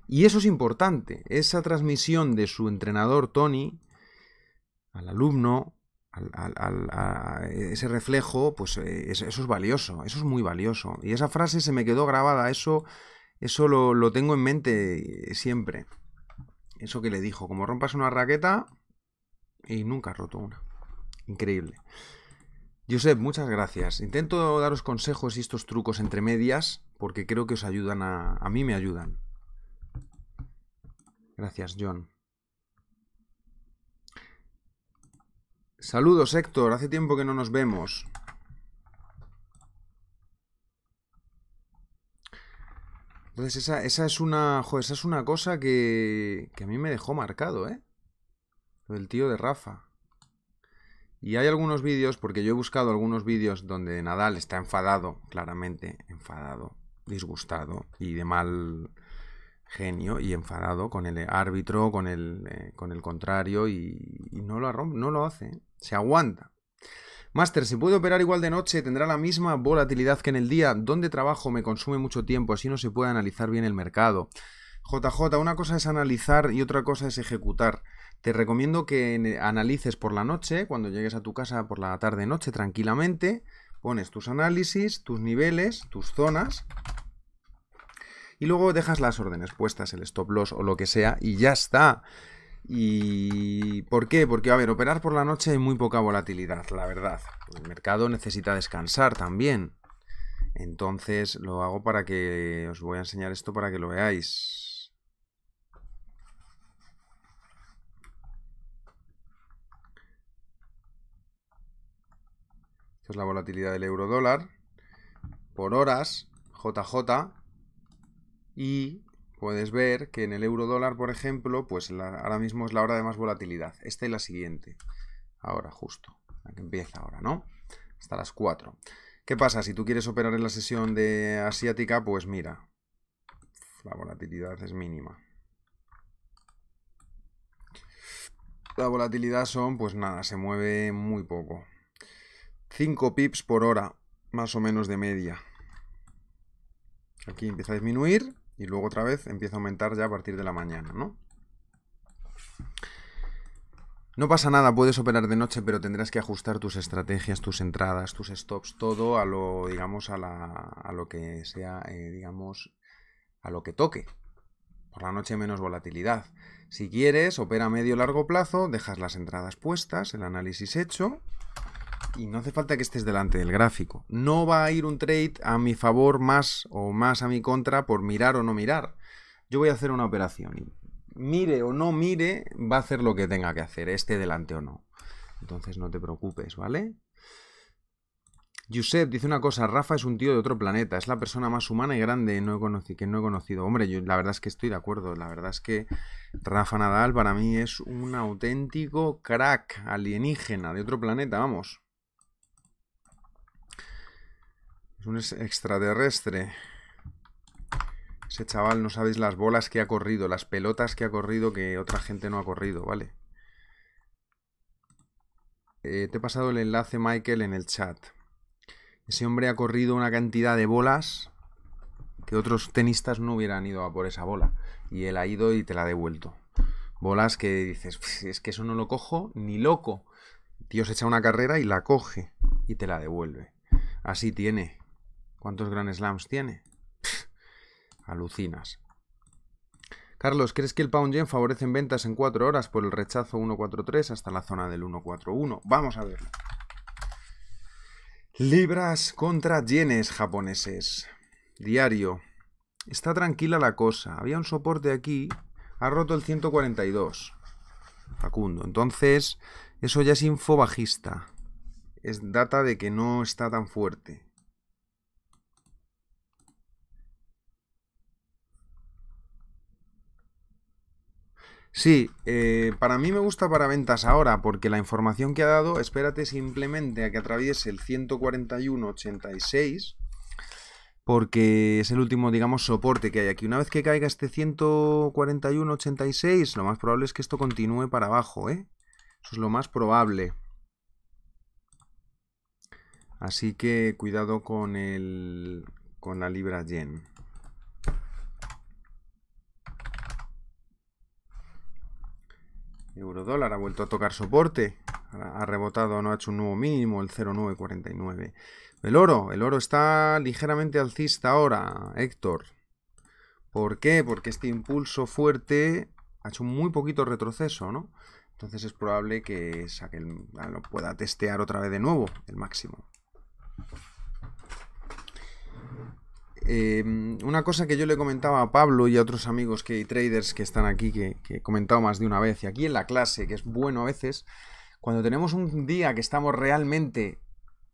Y eso es importante, esa transmisión de su entrenador Tony al alumno, ese reflejo, pues eh, eso es valioso, eso es muy valioso. Y esa frase se me quedó grabada, eso, eso lo, lo tengo en mente siempre. Eso que le dijo, como rompas una raqueta y nunca has roto una. Increíble. Josep, muchas gracias. Intento daros consejos y estos trucos entre medias porque creo que os ayudan a... A mí me ayudan. Gracias, John. Saludos, Héctor. Hace tiempo que no nos vemos. Entonces, esa, es una. es una cosa que, que a mí me dejó marcado, ¿eh? Lo del tío de Rafa. Y hay algunos vídeos, porque yo he buscado algunos vídeos donde Nadal está enfadado, claramente enfadado, disgustado y de mal genio y enfadado con el árbitro, con el, eh, con el contrario y, no, lo no lo hace, se aguanta. Master, ¿se puede operar igual de noche? ¿Tendrá la misma volatilidad que en el día? ¿Dónde trabajo? Me consume mucho tiempo, así no se puede analizar bien el mercado. JJ, una cosa es analizar y otra cosa es ejecutar. Te recomiendo que analices por la noche, cuando llegues a tu casa por la tarde-noche tranquilamente, pones tus análisis, tus niveles, tus zonas y luego dejas las órdenes puestas, el stop loss o lo que sea y ya está. ¿Y por qué? Porque, a ver, operar por la noche hay muy poca volatilidad, la verdad. El mercado necesita descansar también. Entonces lo hago para que os voy a enseñar esto para que lo veáis. es la volatilidad del euro dólar. Por horas, JJ. Y puedes ver que en el euro dólar, por ejemplo, pues ahora mismo es la hora de más volatilidad. Esta es la siguiente. Ahora, justo. La que empieza ahora, ¿no? Hasta las 4. ¿Qué pasa? Si tú quieres operar en la sesión de asiática, pues mira, la volatilidad es mínima. La volatilidad son, pues nada, se mueve muy poco. 5 pips por hora, más o menos de media. Aquí empieza a disminuir y luego otra vez empieza a aumentar ya a partir de la mañana, ¿no? No pasa nada, puedes operar de noche, pero tendrás que ajustar tus estrategias, tus entradas, tus stops, todo a lo, digamos, a, la, a lo que sea, eh, digamos, a lo que toque. Por la noche menos volatilidad. Si quieres, opera a medio largo plazo, dejas las entradas puestas, el análisis hecho, y no hace falta que estés delante del gráfico. No va a ir un trade a mi favor más o más a mi contra por mirar o no mirar. Yo voy a hacer una operación mire o no mire, va a hacer lo que tenga que hacer, esté delante o no. Entonces no te preocupes, ¿vale? Josep dice una cosa, Rafa es un tío de otro planeta, es la persona más humana y grande no he que no he conocido. Hombre, yo la verdad es que estoy de acuerdo, la verdad es que Rafa Nadal para mí es un auténtico crack alienígena de otro planeta, vamos. Es un extraterrestre. Ese chaval, no sabéis las bolas que ha corrido, las pelotas que ha corrido que otra gente no ha corrido, ¿vale? Eh, te he pasado el enlace, Michael, en el chat. Ese hombre ha corrido una cantidad de bolas que otros tenistas no hubieran ido a por esa bola. Y él ha ido y te la ha devuelto. Bolas que dices, es que eso no lo cojo ni loco. Tío se echa una carrera y la coge y te la devuelve. Así tiene. ¿Cuántos Grand Slams tiene? (laughs) alucinas. Carlos, ¿crees que el Pound Yen favorece en ventas en 4 horas por el rechazo 143 hasta la zona del 141? Vamos a ver. Libras contra yenes japoneses. Diario. Está tranquila la cosa. Había un soporte aquí. Ha roto el 142. Facundo. Entonces, eso ya es info bajista. Es data de que no está tan fuerte. Sí, eh, para mí me gusta para ventas ahora, porque la información que ha dado, espérate simplemente a que atraviese el 141.86, porque es el último, digamos, soporte que hay aquí. Una vez que caiga este 141.86, lo más probable es que esto continúe para abajo, ¿eh? Eso es lo más probable. Así que cuidado con, el, con la libra yen. Eurodólar ha vuelto a tocar soporte, ha rebotado, no ha hecho un nuevo mínimo, el 0,949. El oro, el oro está ligeramente alcista ahora, Héctor. ¿Por qué? Porque este impulso fuerte ha hecho muy poquito retroceso, ¿no? Entonces es probable que saque ah, lo pueda testear otra vez de nuevo, el máximo. Em, una cosa que yo le comentaba a Pablo y a otros amigos que hay traders que están aquí, que, he comentado más de una vez, y aquí en la clase, que es bueno a veces, cuando tenemos un día que estamos realmente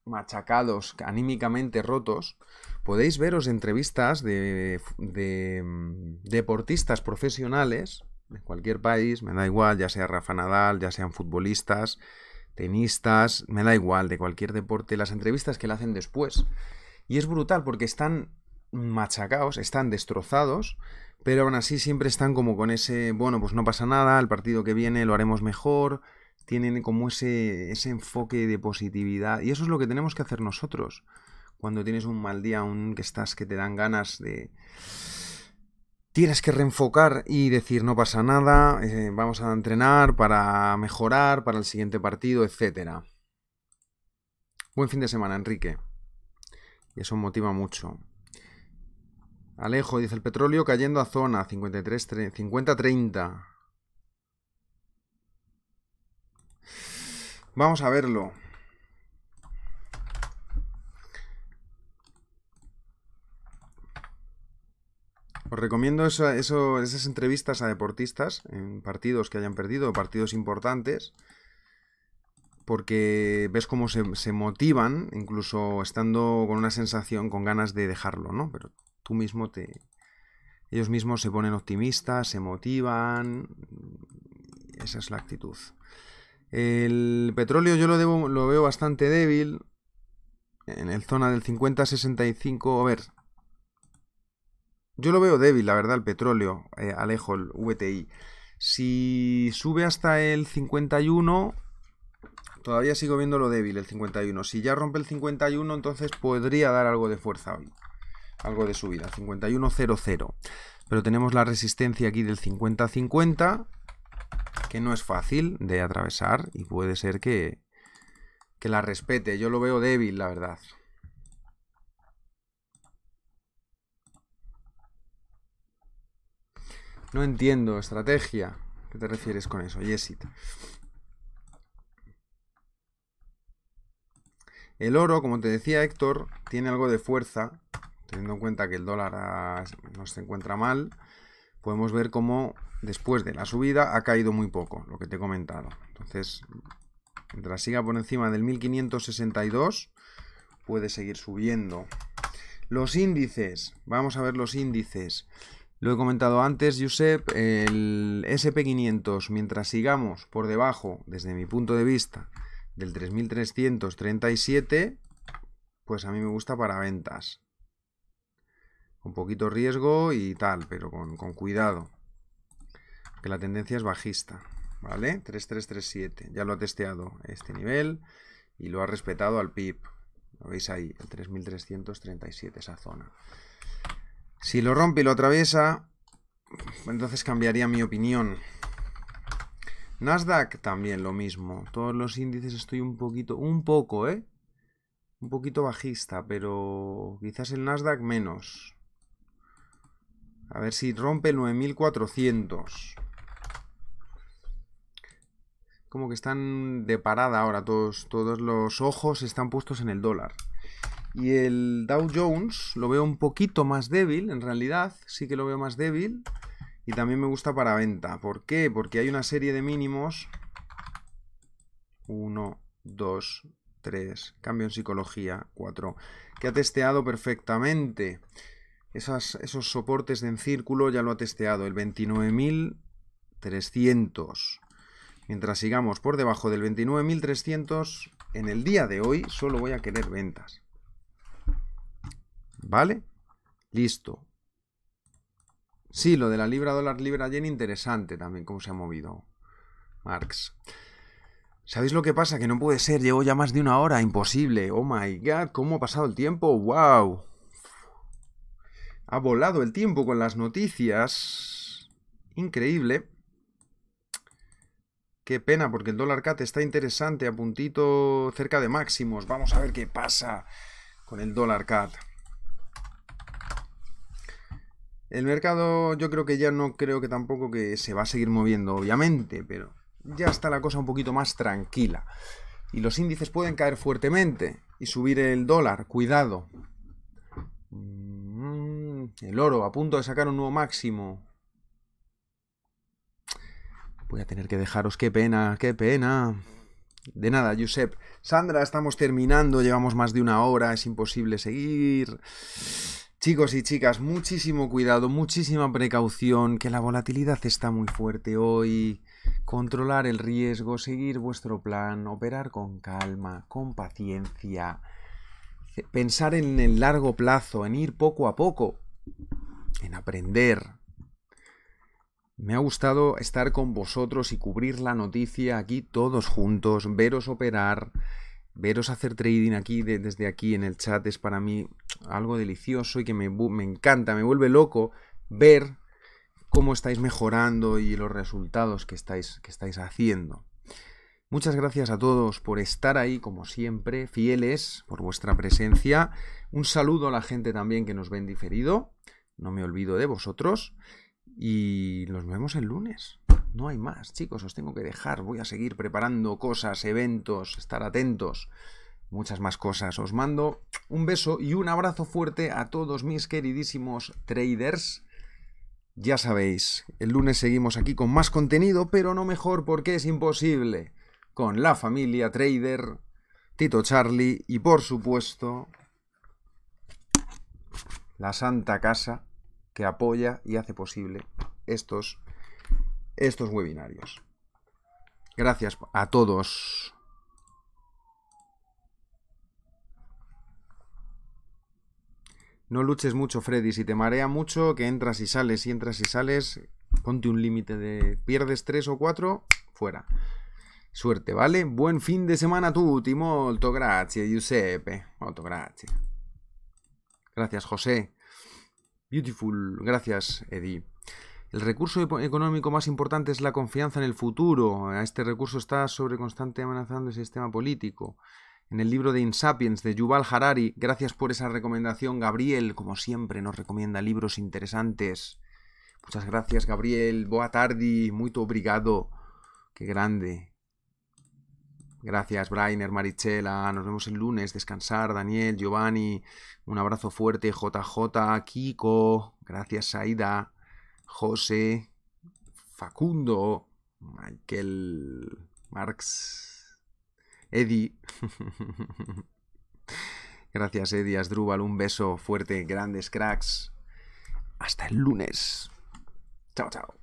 machacados, anímicamente rotos, podéis veros entrevistas de, em, deportistas profesionales de cualquier país, me da igual, ya sea Rafa Nadal, ya sean futbolistas, tenistas, me da igual, de cualquier deporte, las entrevistas que le hacen después. Y es brutal porque están machacaos, están destrozados, pero aún así siempre están como con ese, bueno, pues no pasa nada, el partido que viene lo haremos mejor, tienen como ese, ese enfoque de positividad, y eso es lo que tenemos que hacer nosotros. Cuando tienes un mal día, aún que estás que te dan ganas de... Tienes que reenfocar y decir no pasa nada, eh, vamos a entrenar para mejorar, para el siguiente partido, etc. Buen fin de semana, Enrique. Y eso motiva mucho. Alejo dice el petróleo cayendo a zona 50-30. Vamos a verlo. Os recomiendo esas entrevistas a deportistas en partidos que hayan perdido, partidos importantes, porque ves cómo se, se motivan, incluso estando con una sensación, con ganas de dejarlo, ¿no? Pero tú mismo te... Ellos mismos se ponen optimistas, se motivan. Esa es la actitud. El petróleo yo lo, debo, lo veo bastante débil. En el zona del 50-65. A ver. Yo lo veo débil, la verdad, el petróleo. Eh, alejo el VTI. Si sube hasta el 51, todavía sigo viendo lo débil, el 51. Si ya rompe el 51, entonces podría dar algo de fuerza hoy algo de subida, 51.00. Pero tenemos la resistencia aquí del 50 50 que no es fácil de atravesar y puede ser que, que la respete. Yo lo veo débil, la verdad. No entiendo, estrategia. ¿Qué te refieres con eso, Yesit? El oro, como te decía Héctor, tiene algo de fuerza teniendo en cuenta que el dólar ah, no se encuentra mal, podemos ver cómo después de la subida ha caído muy poco, lo que te he comentado. Entonces, mientras siga por encima del 1562, puede seguir subiendo. Los índices, vamos a ver los índices. Lo he comentado antes, Josep, el SP500, mientras sigamos por debajo, desde mi punto de vista, del 3337, pues a mí me gusta para ventas. Con poquito riesgo y tal, pero con, cuidado. Que la tendencia es bajista. ¿Vale? 3337. Ya lo ha testeado este nivel y lo ha respetado al PIB. Lo veis ahí, el 3337, esa zona. Si lo rompe y lo atraviesa, entonces cambiaría mi opinión. Nasdaq también lo mismo. Todos los índices estoy un poquito, un poco, ¿eh? Un poquito bajista, pero quizás el Nasdaq menos. A ver si rompe 9400. Como que están de parada ahora. Todos, todos los ojos están puestos en el dólar. Y el Dow Jones lo veo un poquito más débil, en realidad, sí que lo veo más débil. Y también me gusta para venta. ¿Por qué? Porque hay una serie de mínimos. 1, 2, 3. Cambio en psicología, 4. Que ha testeado perfectamente esos soportes en círculo ya lo ha testeado, el 29.300. Mientras sigamos por debajo del 29.300, en el día de hoy solo voy a querer ventas. ¿Vale? Listo. Sí, lo de la libra dólar libra yen interesante también, cómo se ha movido Marx. ¿Sabéis lo que pasa? Que no puede ser, llevo ya más de una hora, imposible. Oh my god, cómo ha pasado el tiempo, wow. Ha volado el tiempo con las noticias. Increíble. Qué pena, porque el dólar cat está interesante, a puntito cerca de máximos. Vamos a ver qué pasa con el dólar cat. El mercado yo creo que ya no creo que tampoco que se va a seguir moviendo, obviamente, pero ya está la cosa un poquito más tranquila. Y los índices pueden caer fuertemente y subir el dólar, cuidado. El oro a punto de sacar un nuevo máximo. Voy a tener que dejaros. Qué pena, qué pena. De nada, Josep. Sandra, estamos terminando. Llevamos más de una hora. Es imposible seguir. Chicos y chicas, muchísimo cuidado, muchísima precaución, que la volatilidad está muy fuerte hoy. Controlar el riesgo, seguir vuestro plan, operar con calma, con paciencia, pensar en el largo plazo, en ir poco a poco en aprender. Me ha gustado estar con vosotros y cubrir la noticia aquí todos juntos, veros operar, veros hacer trading aquí desde aquí en el chat es para mí algo delicioso y que me, me encanta, me vuelve loco ver cómo estáis mejorando y los resultados que estáis, que estáis haciendo. Muchas gracias a todos por estar ahí, como siempre, fieles por vuestra presencia. Un saludo a la gente también que nos ven diferido. No me olvido de vosotros. Y nos vemos el lunes. No hay más, chicos, os tengo que dejar. Voy a seguir preparando cosas, eventos, estar atentos, muchas más cosas. Os mando un beso y un abrazo fuerte a todos mis queridísimos traders. Ya sabéis, el lunes seguimos aquí con más contenido, pero no mejor porque es imposible con la familia Trader, Tito Charlie y por supuesto la Santa Casa que apoya y hace posible estos, estos webinarios. Gracias a todos. No luches mucho, Freddy. Si te marea mucho, que entras y sales, y entras y sales, ponte un límite de pierdes tres o cuatro, fuera. Suerte, ¿vale? Buen fin de semana a tutti, molto grazie Giuseppe, molto grazie. Gracias José. Beautiful, gracias Eddie. El recurso económico más importante es la confianza en el futuro. Este recurso está sobre constante amenazando el sistema político. En el libro de Insapiens de Yuval Harari, gracias por esa recomendación, Gabriel, como siempre nos recomienda libros interesantes. Muchas gracias, Gabriel. Boa tarde, muy obrigado. Qué grande. Gracias, Brainer, Marichela. Nos vemos el lunes. Descansar, Daniel, Giovanni. Un abrazo fuerte, JJ, Kiko. Gracias, Saida, José, Facundo, Michael, Marx, Eddie. (laughs) Gracias, Eddie Asdrúbal. Un beso fuerte, grandes cracks. Hasta el lunes. Chao, chao.